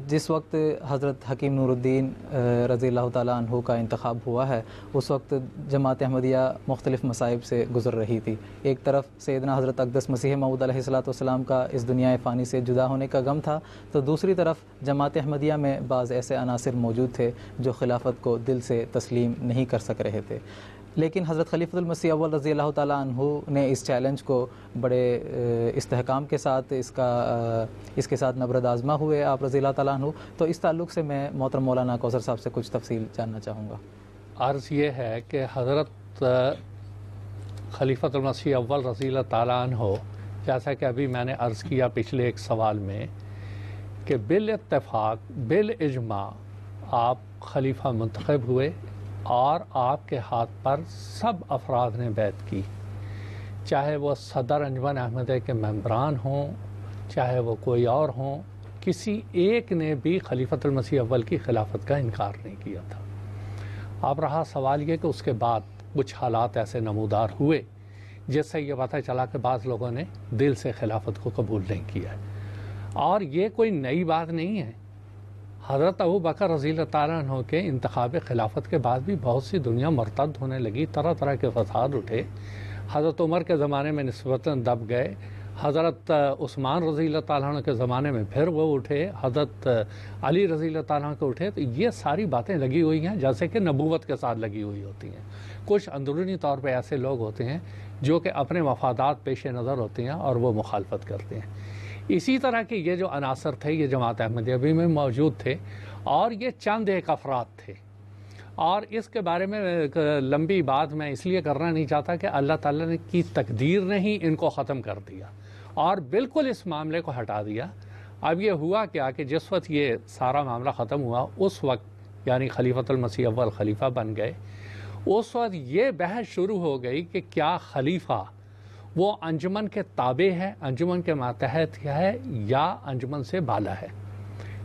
जिस वक्त हज़रत हकीम नूरुद्दीन रज़ी तू का इंतखब हुआ है उस वक्त जमात अहमदिया मुख्तलिफ़ मसाइब से गुजर रही थी एक तरफ सैदना हज़रत अकदस मसीह मऊदलाम का इस दुनिया फ़ानी से जुदा होने का गम था तो दूसरी तरफ जमात अहमदिया में बाज़ ऐसे अनासर मौजूद थे जो खिलाफत को दिल से तस्लीम नहीं कर सक रहे थे लेकिन हज़रत खलीफुलमसी अव्वल रज़ी अल्लाह तु ने इस चैलेंज को बड़े इस्तेकाम के साथ इसका इसके साथ नबरद आज़मा हुए आप रज़ी तु तो इस ताल्लुक़ से मैं मोहतरम मौलाना कौसर साहब से कुछ तफसील जानना चाहूँगा अर्ज़ ये है कि हज़रत खलीफ़ुलमसी अव्वल रज़ी तु जैसा कि अभी मैंने अर्ज़ किया पिछले एक सवाल में कि बिल इतफाक़ बिल इजमा आप खलीफा मंतखब हुए और आपके हाथ पर सब अफराद ने बैत की चाहे वह सदर अंजमन अहमद के मम्बरान हों चाहे वह कोई और हों किसी एक ने भी खलीफतुल मसीह अव्वल की खिलाफत का इनकार नहीं किया था अब रहा सवाल ये कि उसके बाद कुछ हालात ऐसे नमोदार हुए जिससे ये पता चला कि बाज़ लोगों ने दिल से खिलाफत को कबूल नहीं किया है और ये कोई नई बात नहीं है हज़रत अबू बकर रजील तारन के इंतब खिलाफत के बाद भी बहुत सी दुनिया मरतद होने लगी तरह तरह के फसाद उठे हज़रत उमर के ज़माने में नस्बता दब गए हज़रत उस्मान रजील तारा के ज़माने में फिर वो उठे हज़रत अली रजील तारा के उठे तो ये सारी बातें लगी हुई हैं जैसे कि नबूवत के साथ लगी हुई होती हैं कुछ अंदरूनी तौर पर ऐसे लोग होते हैं जो कि अपने मफादात पेश नज़र होते हैं और वो मुखालफत करते हैं इसी तरह के ये जो अनासर थे ये जमात अहमदियाबी में मौजूद थे और ये चंद एक अफराद थे और इसके बारे में लंबी बात मैं इसलिए करना नहीं चाहता कि अल्लाह ताला ने की तकदीर ने ही इनको ख़त्म कर दिया और बिल्कुल इस मामले को हटा दिया अब ये हुआ क्या कि जिस वक्त ये सारा मामला ख़त्म हुआ उस वक्त यानी खलीफतमसी अव्वल खलीफा बन गए उस वक्त ये बहस शुरू हो गई कि क्या खलीफा वो अंजुमन के ताबे है अंजुमन के मातहत है या अंजुमन से बाला है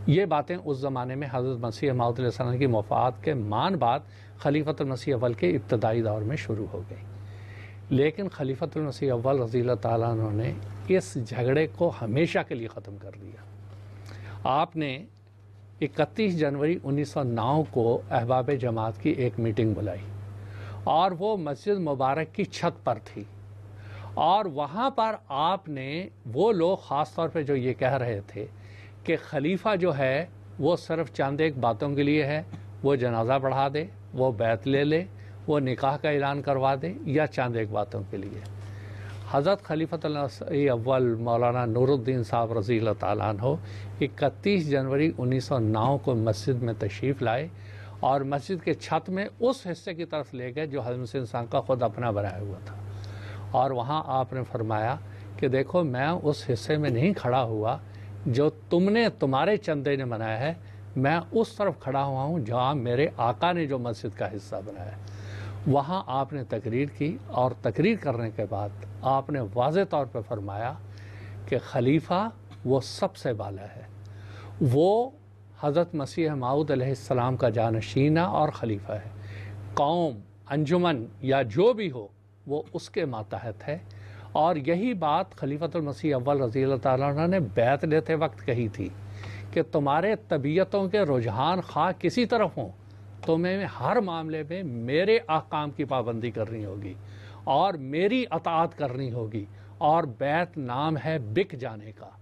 ये बातें उस ज़माने में हज़रत मसीह माउद्सम की मफाद के मान बाद खलीफत मसीह अव्वल के इब्तदाई दौर में शुरू हो गई लेकिन खलीफत मसीह अव्वल रजी तु ने इस झगड़े को हमेशा के लिए ख़त्म कर दिया आपने 31 जनवरी 1909 को अहबाब जमात की एक मीटिंग बुलाई और वो मस्जिद मुबारक की छत पर थी और वहाँ पर आपने वो लोग ख़ास तौर पर जो ये कह रहे थे कि खलीफा जो है वो सिर्फ चंद एक बातों के लिए है वो जनाजा बढ़ा दे वो बैत ले ले वो निकाह का ऐलान करवा दे या चंद एक बातों के लिए हज़रत खलीफत अव्वल मौलाना नूरुद्दीन साहब रज़ी तन हो इकतीस जनवरी 1909 को मस्जिद में तशरीफ़ लाए और मस्जिद के छत में उस हिस्से की तरफ ले गए जो हजम सिंह का ख़ुद अपना बनाया हुआ था और वहाँ आपने फरमाया कि देखो मैं उस हिस्से में नहीं खड़ा हुआ जो तुमने तुम्हारे चंदे ने बनाया है मैं उस तरफ खड़ा हुआ हूँ जहाँ मेरे आका ने जो मस्जिद का हिस्सा बनाया है वहाँ आपने तकरीर की और तकरीर करने के बाद आपने वाज तौर पर फरमाया कि खलीफा वो सबसे बाला है वो हज़रत मसीह माऊद का जानशीना और ख़लीफ़ा है कौम अंजुमन या जो भी हो वो उसके मातहत है और यही बात खलीफतमसी अव्वल रजी ने बैत लेते वक्त कही थी कि तुम्हारे तबीयतों के रुझान खा किसी तरफ हों तुम्हें हर मामले में मेरे अहकाम की पाबंदी करनी होगी और मेरी अतात करनी होगी और बैत नाम है बिक जाने का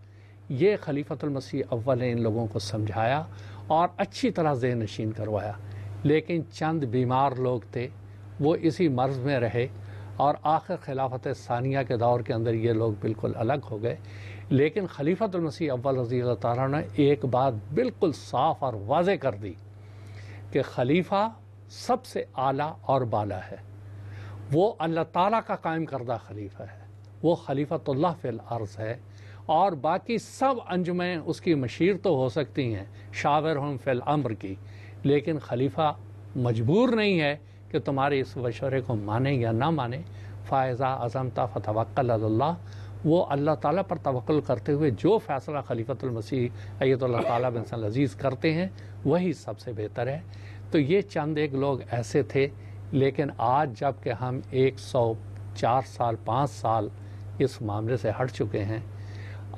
ये खलीफतमसीह अव्वल ने इन लोगों को समझाया और अच्छी तरह जेन नशीन करवाया लेकिन चंद बीमार लोग थे वो इसी मर्ज़ में रहे और आखिर खिलाफत सानिया के दौर के अंदर ये लोग बिल्कुल अलग हो गए लेकिन खलीफतमसी अव्वल रजी तारा ने एक बात बिल्कुल साफ और वाज कर दी कि खलीफा सबसे आला और बाला है वो अल्लाह ताला का कायम करदा खलीफा है वो खलीफतुल्लाह फ़िल अर्ज़ है और बाकी सब अंजमें उसकी मशीर तो हो सकती हैं शावर हम फ़िल अम्र की लेकिन खलीफा मजबूर नहीं है कि तुम्हारे इस मशवरे को माने या ना माने फ़ायज़ा अजमता फ़तवक्ल अल्लाह वो अल्लाह ताला पर तवक्ल करते हुए जो फ़ैसला खलीफतमसीह अयतल्ला ताला बिन अज़ीज़ करते हैं वही सबसे बेहतर है तो ये चंद एक लोग ऐसे थे लेकिन आज जब के हम चार साल पाँच साल इस मामले से हट चुके हैं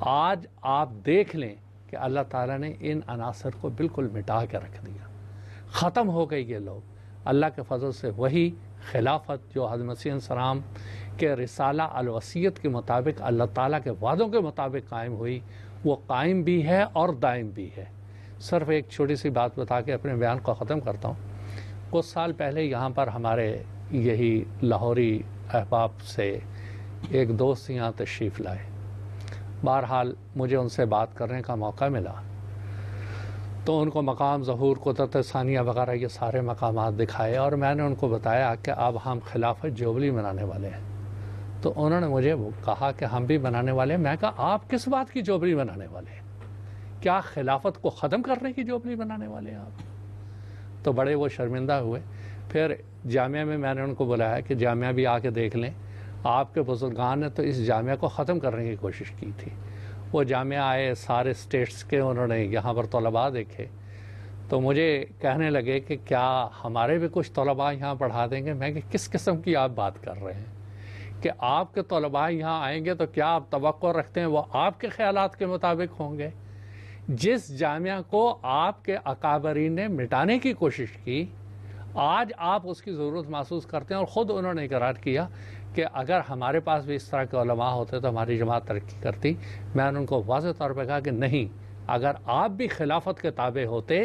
आज आप देख लें कि अल्लाह ताला ने इन अनासर को बिल्कुल मिटा के रख दिया ख़त्म हो गए ये लोग अल्लाह के फजल से वही खिलाफत जो हजरत सलाम के रिसाला अलवसीत के मुताबिक अल्लाह ताला के वादों के मुताबिक कायम हुई वो कायम भी है और दायम भी है सिर्फ एक छोटी सी बात बता के अपने बयान को ख़त्म करता हूँ कुछ साल पहले यहाँ पर हमारे यही लाहौरी अहबाब से एक दोस्त यहाँ तशरीफ़ लाए बहरहाल मुझे उनसे बात करने का मौका मिला तो उनको मकाम जहूर कुदरत सानिया वगैरह ये सारे मकाम दिखाए और मैंने उनको बताया कि अब हम खिलाफ जोबली मनाने वाले हैं तो उन्होंने मुझे कहा कि हम भी मनाने वाले हैं मैं कहा आप किस बात की जोबली मनाने वाले हैं क्या खिलाफत को ख़त्म करने की जोबली बनाने वाले हैं आप तो बड़े वो शर्मिंदा हुए फिर जामिया में मैंने उनको बुलाया कि जामिया भी आके देख लें आपके बुजुर्गान ने तो इस जामिया को ख़त्म करने की कोशिश की थी वो जामिया आए सारे स्टेट्स के उन्होंने यहाँ पर तलबा देखे तो मुझे कहने लगे कि क्या हमारे भी कुछ तलबा यहाँ पढ़ा देंगे मैं कि किस किस्म की आप बात कर रहे हैं कि आपके तलबा यहाँ आएंगे तो क्या आप तो रखते हैं वो आपके ख्याल के मुताबिक होंगे जिस जामिया को आपके अकाबरीन ने मिटाने की कोशिश की आज आप उसकी ज़रूरत महसूस करते हैं और ख़ुद उन्होंने करार किया कि अगर हमारे पास भी इस तरह के उलमा होते तो हमारी जमात तरक्की करती मैंने उनको वाज तौर पर कहा कि नहीं अगर आप भी खिलाफत के ताबे होते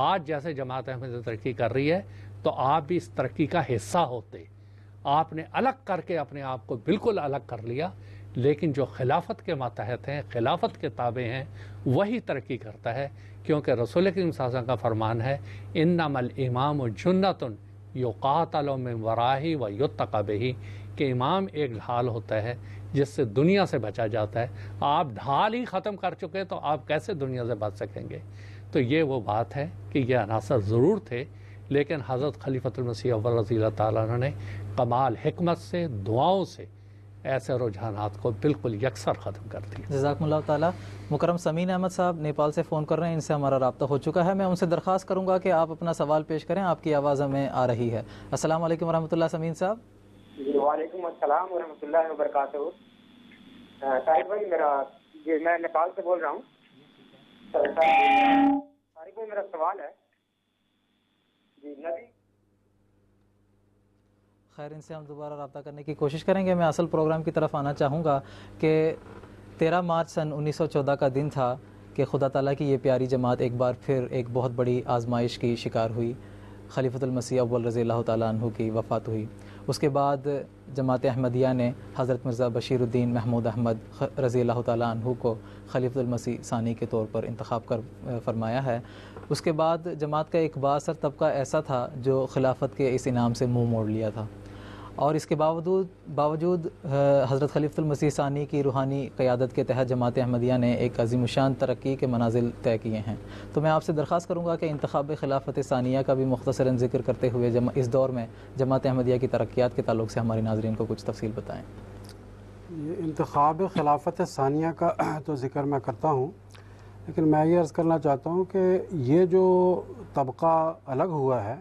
आज जैसे जमात अहमद तरक्की कर रही है तो आप भी इस तरक्की का हिस्सा होते आपने अलग करके अपने आप को बिल्कुल अलग कर लिया लेकिन जो खिलाफत के मातहत हैं खिलाफत के ताबे हैं वही तरक्की करता है क्योंकि रसोल करीम साजा का फरमान है इन नमल इमाम जुन्नतन योकातल में वराही व ही कि इमाम एक ढाल होता है जिससे दुनिया से बचा जाता है आप ढाल ही ख़त्म कर चुके हैं तो आप कैसे दुनिया से बच सकेंगे तो ये वो बात है कि यह अनासर ज़रूर थे लेकिन हज़रत खलीफतमसी अब रजी तुमने ने कमाल हमत से दुआओं से ऐसे रुझान को बिल्कुल यकसर ख़त्म कर दिया जजाक ताला मुकरम समीन अहमद साहब नेपाल से फ़ोन कर रहे हैं इनसे हमारा रबता हो चुका है मैं उनसे दरख्वास्त करूँगा कि आप अपना सवाल पेश करें आपकी आवाज़ हमें आ रही है असल वरहमल समीन साहब वालेकुम साहिब भाई मेरा जी मैं नेपाल से बोल रहा हूँ साहिब भाई मेरा सवाल है जी खैर इनसे हम दोबारा रबता करने की कोशिश करेंगे मैं असल प्रोग्राम की तरफ आना चाहूँगा कि तेरह मार्च सन 1914 का दिन था कि खुदा ताला की ये प्यारी जमात एक बार फिर एक बहुत बड़ी आजमाइश की शिकार हुई खलीफतुल मसीह अव्वल रज़ी तु की वफ़ात हुई उसके बाद जमात अहमदिया ने हज़रत मिर्ज़ा बशीरुद्दीन महमूद अहमद रज़ी अल्लाह तु को खलीफुलमसी सानी के तौर पर इंतखब कर फरमाया है उसके बाद जमात का एक बासर तबका ऐसा था जो खिलाफत के इस इनाम से मुंह मोड़ लिया था और इसके बावजूद बावजूद हज़रत मसीह सानी की रूहानी क़्यादत के तहत जमात अहमदिया ने एक अजीम शान तरक्की के मनाजिल तय किए हैं तो मैं आपसे दरख्वास्त करूँगा कि इंतब खिलाफत सानिया का भी मुख्तरा जिक्र करते हुए जम, इस दौर में जमात अहमदिया की तरक्यात के तल्ल से हमारे नाजरन को कुछ तफसील बताएँ ये इंतब खिलाफत सानिया का तो ज़िक्र मैं करता हूँ लेकिन मैं ये अर्ज़ करना चाहता हूँ कि ये जो तबका अलग हुआ है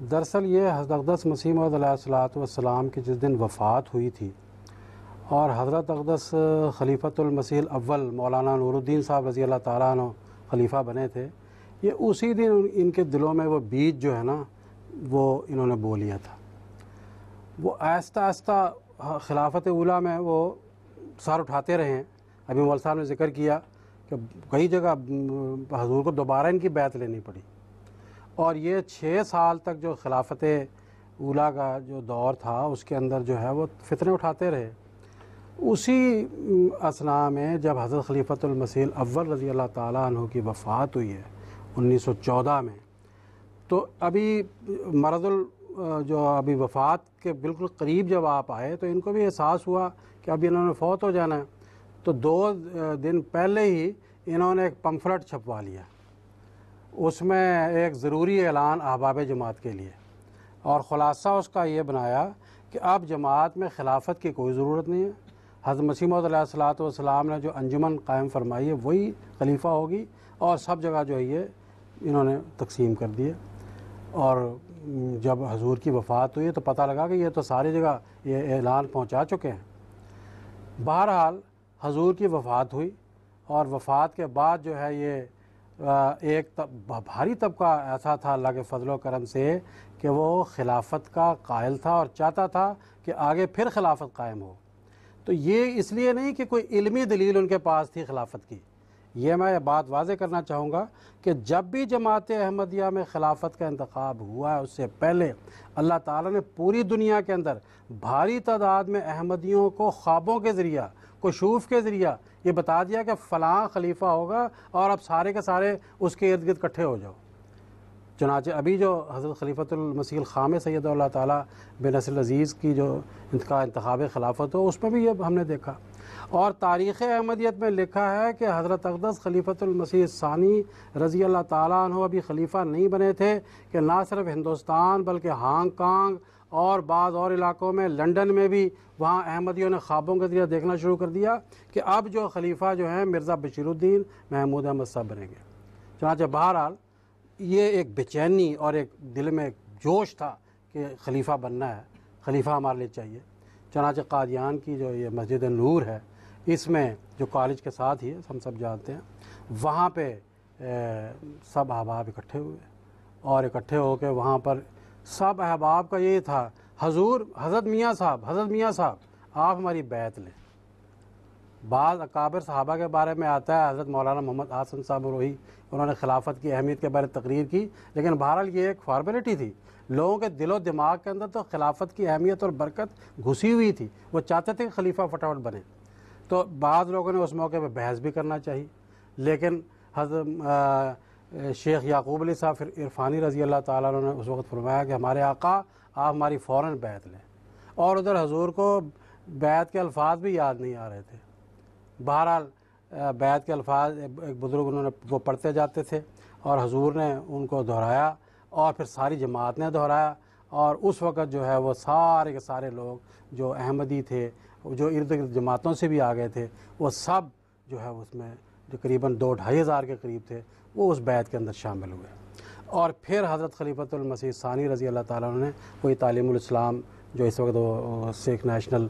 दरअसल ये हज़रत अकदस मसीम सलाम की जिस दिन वफ़ात हुई थी और हज़रत अकदस ख़लीफ़तमसी अव्वल मौलाना नूरुद्दीन साहब रज़ी अल्लाह तारा खलीफ़ा बने थे ये उसी दिन इनके दिलों में वो बीज जो है ना वो इन्होंने बो लिया था वो आहस्ता आहस्ता खिलाफत उला में वो सर उठाते रहे हैं अभी मौल साहब ने जिक्र किया कि कई जगह हजूर को दोबारा इनकी बैत लेनी पड़ी और ये छः साल तक जो खिलाफत उला का जो दौर था उसके अंदर जो है वो फितने उठाते रहे उसी असना में जब हज़रत खलीफतमसील अव्वल रज़ी अल्लाह तु की वफ़ात हुई है 1914 में तो अभी मरदुल जो अभी वफ़ात के बिल्कुल करीब जब आप आए तो इनको भी एहसास हुआ कि अभी इन्होंने फ़ौत हो जाना है तो दो दिन पहले ही इन्होंने एक पम्फलट छपवा लिया उसमें एक ज़रूरी ऐलान अहबाब जमात के लिए और ख़ुलासा उसका ये बनाया कि अब जमात में खिलाफत की कोई ज़रूरत नहीं है हजर मसीमत ने जो अंजुमन कायम फरमाई है वही खलीफा होगी और सब जगह जो है ये इन्होंने तकसीम कर दिए और जब हजूर की वफ़ात हुई तो पता लगा कि ये तो सारी जगह ये ऐलान पहुँचा चुके हैं बहरहाल हजूर की वफ़ात हुई और वफ़ात के बाद जो है ये एक तब, भारी तबका ऐसा था अल्लाह के फजलो करम से कि वो खिलाफत का कायल था और चाहता था कि आगे फिर खिलाफत कायम हो तो ये इसलिए नहीं कि कोई इलमी दलील उनके पास थी खिलाफत की ये मैं बात वाजे करना चाहूँगा कि जब भी जमात अहमदिया में खिलाफत का इंतखब हुआ है उससे पहले अल्लाह ताला ने पूरी दुनिया के अंदर भारी तादाद में अहमदियों को ख्वाबों के ज़रिया कशूफ के ज़रिया ये बता दिया कि फ़लाँ खलीफा होगा और अब सारे के सारे उसके इर्द गिर्द इकट्ठे हो जाओ चुनाच अभी जो हज़रत खलीफ़तमसील ख़ाम सैद ताली अज़ीज़ की जो इनका इंतब खिलाफत हो उसमें भी ये हमने देखा और तारीख़ अहमदियत में लिखा है कि हज़रत अकदस खलीफ़तमसीह सानी रज़ी अल्लाह ताली अभी खलीफ़ा नहीं बने थे कि ना सिर्फ हिंदुस्तान बल्कि हांग कांग और बाद और इलाकों में लंदन में भी वहाँ अहमदियों ने ख्वाबों के जरिए देखना शुरू कर दिया कि अब जो खलीफा जो हैं मिर्ज़ा बशीरुद्दीन महमूद अहमद साहब बनेंगे चनाचे बहरहाल ये एक बेचैनी और एक दिल में एक जोश था कि खलीफा बनना है खलीफा हमारे लिए चाहिए चनाचे कादियान की जो ये मस्जिद नूर है इसमें जो कॉलेज के साथ ही हम सब जानते हैं वहाँ पर सब अहबाब इकट्ठे हुए और इकट्ठे होकर वहाँ पर सब अहबाब का यही था हजूर हज़रत मियाँ साहब हज़रत मियाँ साहब आप हमारी बैत लें बाद अकाबर साहबा के बारे में आता है हज़रत मौलाना मोहम्मद आसन साहब रोही उन्होंने खिलाफत की अहमियत के बारे में तकरीर की लेकिन बहरहाल ये एक फॉर्मेलिटी थी लोगों के दिलो दिमाग के अंदर तो खिलाफत की अहमियत और बरकत घुसी हुई थी वो चाहते थे कि खलीफा फटाफट बने तो बाद लोगों ने उस मौके पर बहस भी करना चाहिए लेकिन हजरत शेख याकूब अली साहब फिर इरफानी रज़ी अल्लाह ताला ने उस वक्त फरमाया कि हमारे आका आप हमारी फौरन बैत लें और उधर हजूर को बैत के अल्फाज भी याद नहीं आ रहे थे बहरहाल बैत के अल्फाज एक बुज़ुर्ग उन्होंने वो पढ़ते जाते थे और हजूर ने उनको दोहराया और फिर सारी जमात ने दोहराया और उस वक़्त जो है वो सारे के सारे लोग जो अहमदी थे जो इर्द गिर्द जमातों से भी आ गए थे वो सब जो है उसमें तकरीबन दो ढाई हज़ार के करीब थे वो उस बैत के अंदर शामिल हुए और फिर हज़रत खलीफतमसीह सानी रज़ी अल्लाह ताली ने कोई तालीम जो इस वक्त वो सिख नेशनल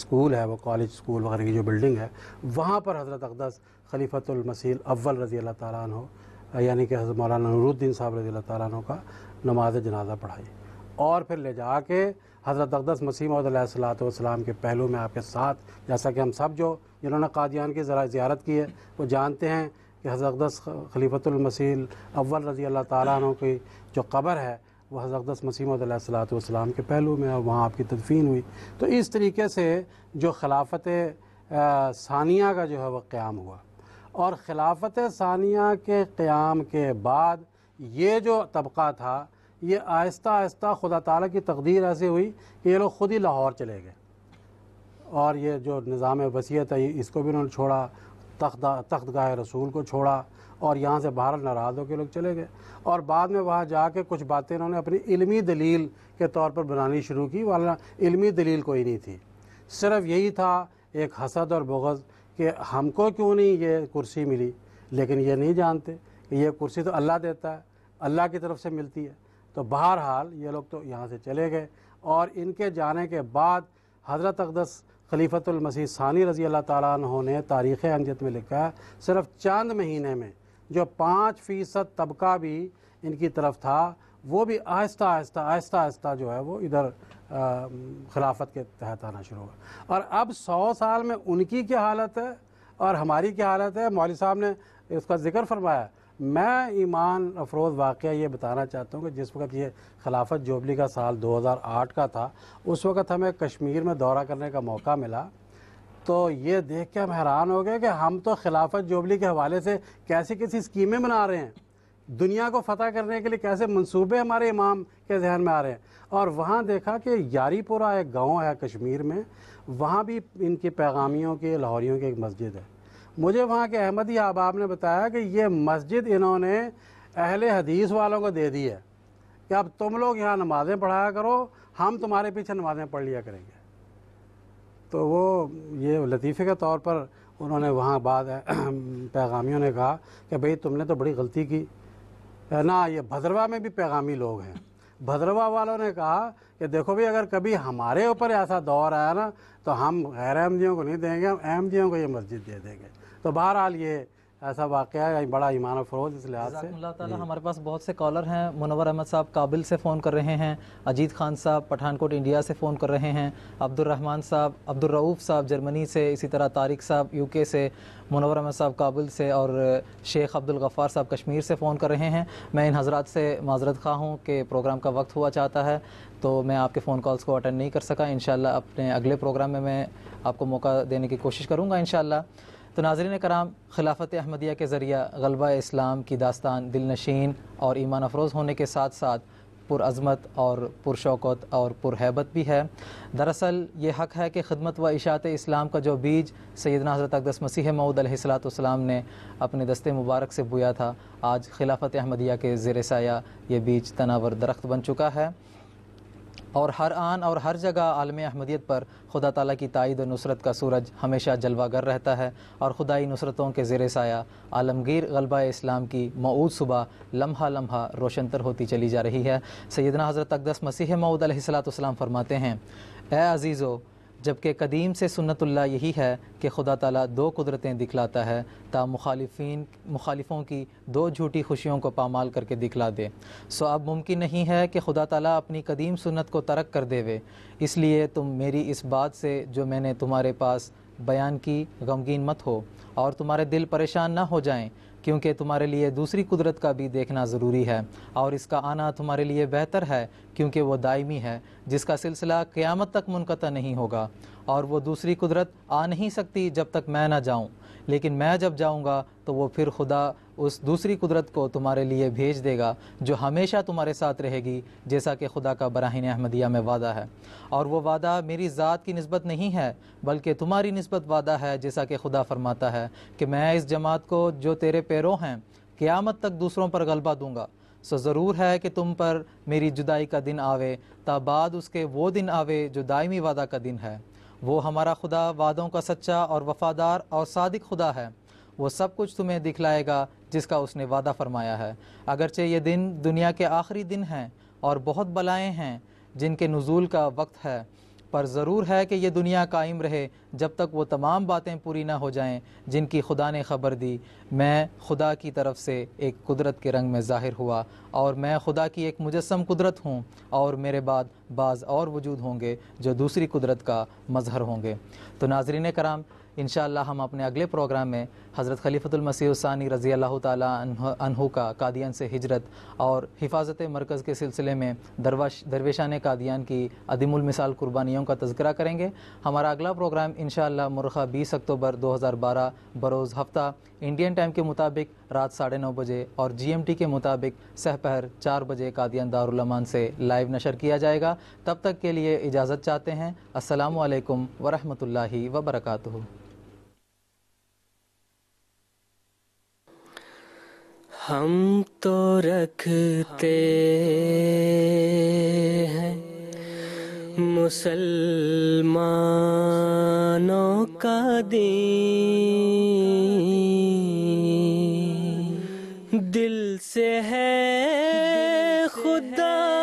स्कूल है वो कॉलेज स्कूल वगैरह की जो बिल्डिंग है वहाँ पर हज़रत अकदस खलीफतमसील अव्वल रज़ी अल्लाह ताली यानी कि हज़रत मौलाना नूरुद्दीन साहब रज़ी अल्लाह तु का नमाज जनाजा पढ़ाई और फिर ले जा के हज़रत अकदस मसीम के पहलू में आपके साथ जैसा कि हम सब जो जिन्होंने कादियान की ज़रा ज़्यारत की है वो जानते हैं कि हज़रदस खलीफतुलमसील अव्वल रज़ी अल्लाह ताली की जो कबर है वह हज़रदस मसीमत सलाम के पहलू में और वहाँ आपकी तदफीन हुई तो इस तरीके से जो खिलाफत सानिया का जो है वह क़्याम हुआ और खिलाफत सानिया के क़्याम के बाद ये जो तबका था ये आहिस्ता आहिस्ता खुदा ताला की तकदीर ऐसी हुई कि ये लोग ख़ुद ही लाहौर चले गए और ये जो निज़ाम वसीयत है इसको भी उन्होंने छोड़ा तख्त तख्त गाह रसूल को छोड़ा और यहाँ से बाहर नाराज़ होकर लोग चले गए और बाद में वहाँ जा कर कुछ बातें इन्होंने अपनी इलमी दलील के तौर पर बनानी शुरू की वाला इलमी दलील कोई नहीं थी सिर्फ यही था एक हसद और बगज़ कि हमको क्यों नहीं ये कुर्सी मिली लेकिन ये नहीं जानते कि ये कुर्सी तो अल्लाह देता है अल्लाह की तरफ से मिलती है तो बहरहाल ये लोग तो यहाँ से चले गए और इनके जाने के बाद हज़रत अकदस खलीफतुलमसीह सानी रज़ी अल्लाह ताली ने तारीख़ अनजत में लिखा सिर्फ चंद महीने में जो पाँच फ़ीसद तबका भी इनकी तरफ था वो भी आहिस्ता आहिस्ता आहिस्ता आहिस्ता जो है वो इधर खिलाफत के तहत आना शुरू हुआ और अब सौ साल में उनकी क्या हालत है और हमारी क्या हालत है मौली साहब ने उसका जिक्र फरमाया मैं ईमान अफरोज़ वाक़ ये बताना चाहता हूँ कि जिस वक्त ये खिलाफत जोबली का साल 2008 का था उस वक़्त हमें कश्मीर में दौरा करने का मौका मिला तो ये देख के हम हैरान हो गए कि हम तो खिलाफत जोबली के हवाले से कैसी कैसी स्कीमें बना रहे हैं दुनिया को फतह करने के लिए कैसे मंसूबे हमारे इमाम के जहन में आ रहे हैं और वहाँ देखा कि यारीपुरा एक गांव है कश्मीर में वहाँ भी इनकी पैगामियों की लाहौरियों की एक मस्जिद है मुझे वहाँ के अहमदी अहबाब ने बताया कि ये मस्जिद इन्होंने अहले हदीस वालों को दे दी है कि अब तुम लोग यहाँ नमाज़ें पढ़ाया करो हम तुम्हारे पीछे नमाज़ें पढ़ लिया करेंगे तो वो ये लतीफ़े के तौर पर उन्होंने वहाँ बाद पैगामियों ने कहा कि भाई तुमने तो बड़ी गलती की ना ये भद्रवा में भी पैगामी लोग हैं भद्रवा वालों ने कहा कि देखो भाई अगर कभी हमारे ऊपर ऐसा दौर आया ना तो हम गैर अहमदियों को नहीं देंगे हम अहमदियों को ये मस्जिद दे देंगे तो बहरहाल ये ऐसा वाक़ है बड़ा ईमान फरोज इस लिहाज से हमारे पास बहुत से कॉलर हैं मुनवर अहमद साहब काबिल से फ़ोन कर रहे हैं अजीत खान साहब पठानकोट इंडिया से फ़ोन कर रहे हैं अब्दुलरहमान साहब अब्दुलरऊफ़ साहब जर्मनी से इसी तरह तारिक साहब यूके से मुनवर अहमद साहब काबिल से और शेख अब्दुल गफ़ार साहब कश्मीर से फ़ोन कर रहे हैं मैं इन हजरात से माजरत खा हूँ कि प्रोग्राम का वक्त हुआ चाहता है तो मैं आपके फ़ोन कॉल्स को अटेंड नहीं कर सका इन अपने अगले प्रोग्राम में मैं आपको मौका देने की कोशिश करूँगा इन तो नाजरन कराम खिलाफत अहमदिया के ज़रिया गलबा इस्लाम की दास्तान दिल नशीन और ईमान अफरोज़ होने के साथ साथ पुरज़मत और पुरशौकत और पुरहैबत भी है दरअसल ये हक़ है कि खदमत व इशात इस्लाम का जो बीज सैदना हज़रत अकदस मसीह मऊदलाम ने अपने दस्ते मुबारक से बोया था आज खिलाफत अहमदिया के ज़र साया ये बीज तनावर दरख्त बन चुका है और हर आन और हर जगह आलम अहमदियत पर खुदा ताली की तइद और नुसरत का सूरज हमेशा जलवागर रहता है और खुदाई नुसरतों के ज़ेर साया आलमगीर गलबा इस्लाम की मऊद सुबह लम्हा लम्हा रोशन तर होती चली जा रही है सैदना हज़रत अकदस मसीह मऊद फरमाते हैं ए अज़ीज़ो जबकि कदीम से सुन्नतुल्ला यही है कि खुदा ताला दो कुदरतें दिखलाता है ता मुखालिफिन मुखालिफों की दो झूठी खुशियों को पामाल करके दिखला दे सो अब मुमकिन नहीं है कि खुदा ताला अपनी कदीम सुन्नत को तरक कर देवे इसलिए तुम मेरी इस बात से जो मैंने तुम्हारे पास बयान की गमगीन मत हो और तुम्हारे दिल परेशान ना हो जाएँ क्योंकि तुम्हारे लिए दूसरी कुदरत का भी देखना ज़रूरी है और इसका आना तुम्हारे लिए बेहतर है क्योंकि वो दायमी है जिसका सिलसिला क़्यामत तक मुनक़ नहीं होगा और वो दूसरी कुदरत आ नहीं सकती जब तक मैं ना जाऊँ लेकिन मैं जब जाऊँगा तो वो फिर खुदा उस दूसरी कुदरत को तुम्हारे लिए भेज देगा जो हमेशा तुम्हारे साथ रहेगी जैसा कि खुदा का बराहन अहमदिया में वादा है और वो वादा मेरी ज़ात की नस्बत नहीं है बल्कि तुम्हारी नस्बत वादा है जैसा कि खुदा फरमाता है कि मैं इस जमात को जो तेरे पैरों हैं क़्यामत तक दूसरों पर गलबा दूँगा सो ज़रूर है कि तुम पर मेरी जुदाई का दिन आवे ताबाद उसके वो दिन आवे जो दायमी वादा का दिन है वो हमारा खुदा वादों का सच्चा और वफादार और सादिक खुदा है वो सब कुछ तुम्हें दिखलाएगा जिसका उसने वादा फरमाया है अगरचे ये दिन दुनिया के आखिरी दिन हैं और बहुत बलाएँ हैं जिनके नज़ूल का वक्त है पर ज़रूर है कि यह दुनिया कायम रहे जब तक वो तमाम बातें पूरी ना हो जाएं जिनकी खुदा ने खबर दी मैं खुदा की तरफ से एक कुदरत के रंग में ज़ाहिर हुआ और मैं खुदा की एक मुजस्म कुदरत हूँ और मेरे बाद बाज़ और वजूद होंगे जो दूसरी कुदरत का मज़हर होंगे तो नाजरीन कराम इन हम अपने अगले प्रोग्राम में हज़रत उसानी रज़ी अल्लाह तहु का कादियान से हिजरत और हिफाजत मरकज़ के सिलसिले में दरवाश दरवेशान कादियान की मिसाल कुर्बानियों का तस्करा करेंगे हमारा अगला प्रोग्राम इन मुरखा बीस अक्टूबर दो हज़ार बारह बरोज़ हफ्ता इंडियन टाइम के मुताबिक रात साढ़े नौ बजे और जी एम टी के मुताबिक सहपहर चार बजे कादियान दारमान से लाइव नशर किया जाएगा तब तक के लिए इजाज़त चाहते हैं असलकम वरहमल वबरकू हम तो रखते हैं मुसलमानों का दीन दिल से है खुदा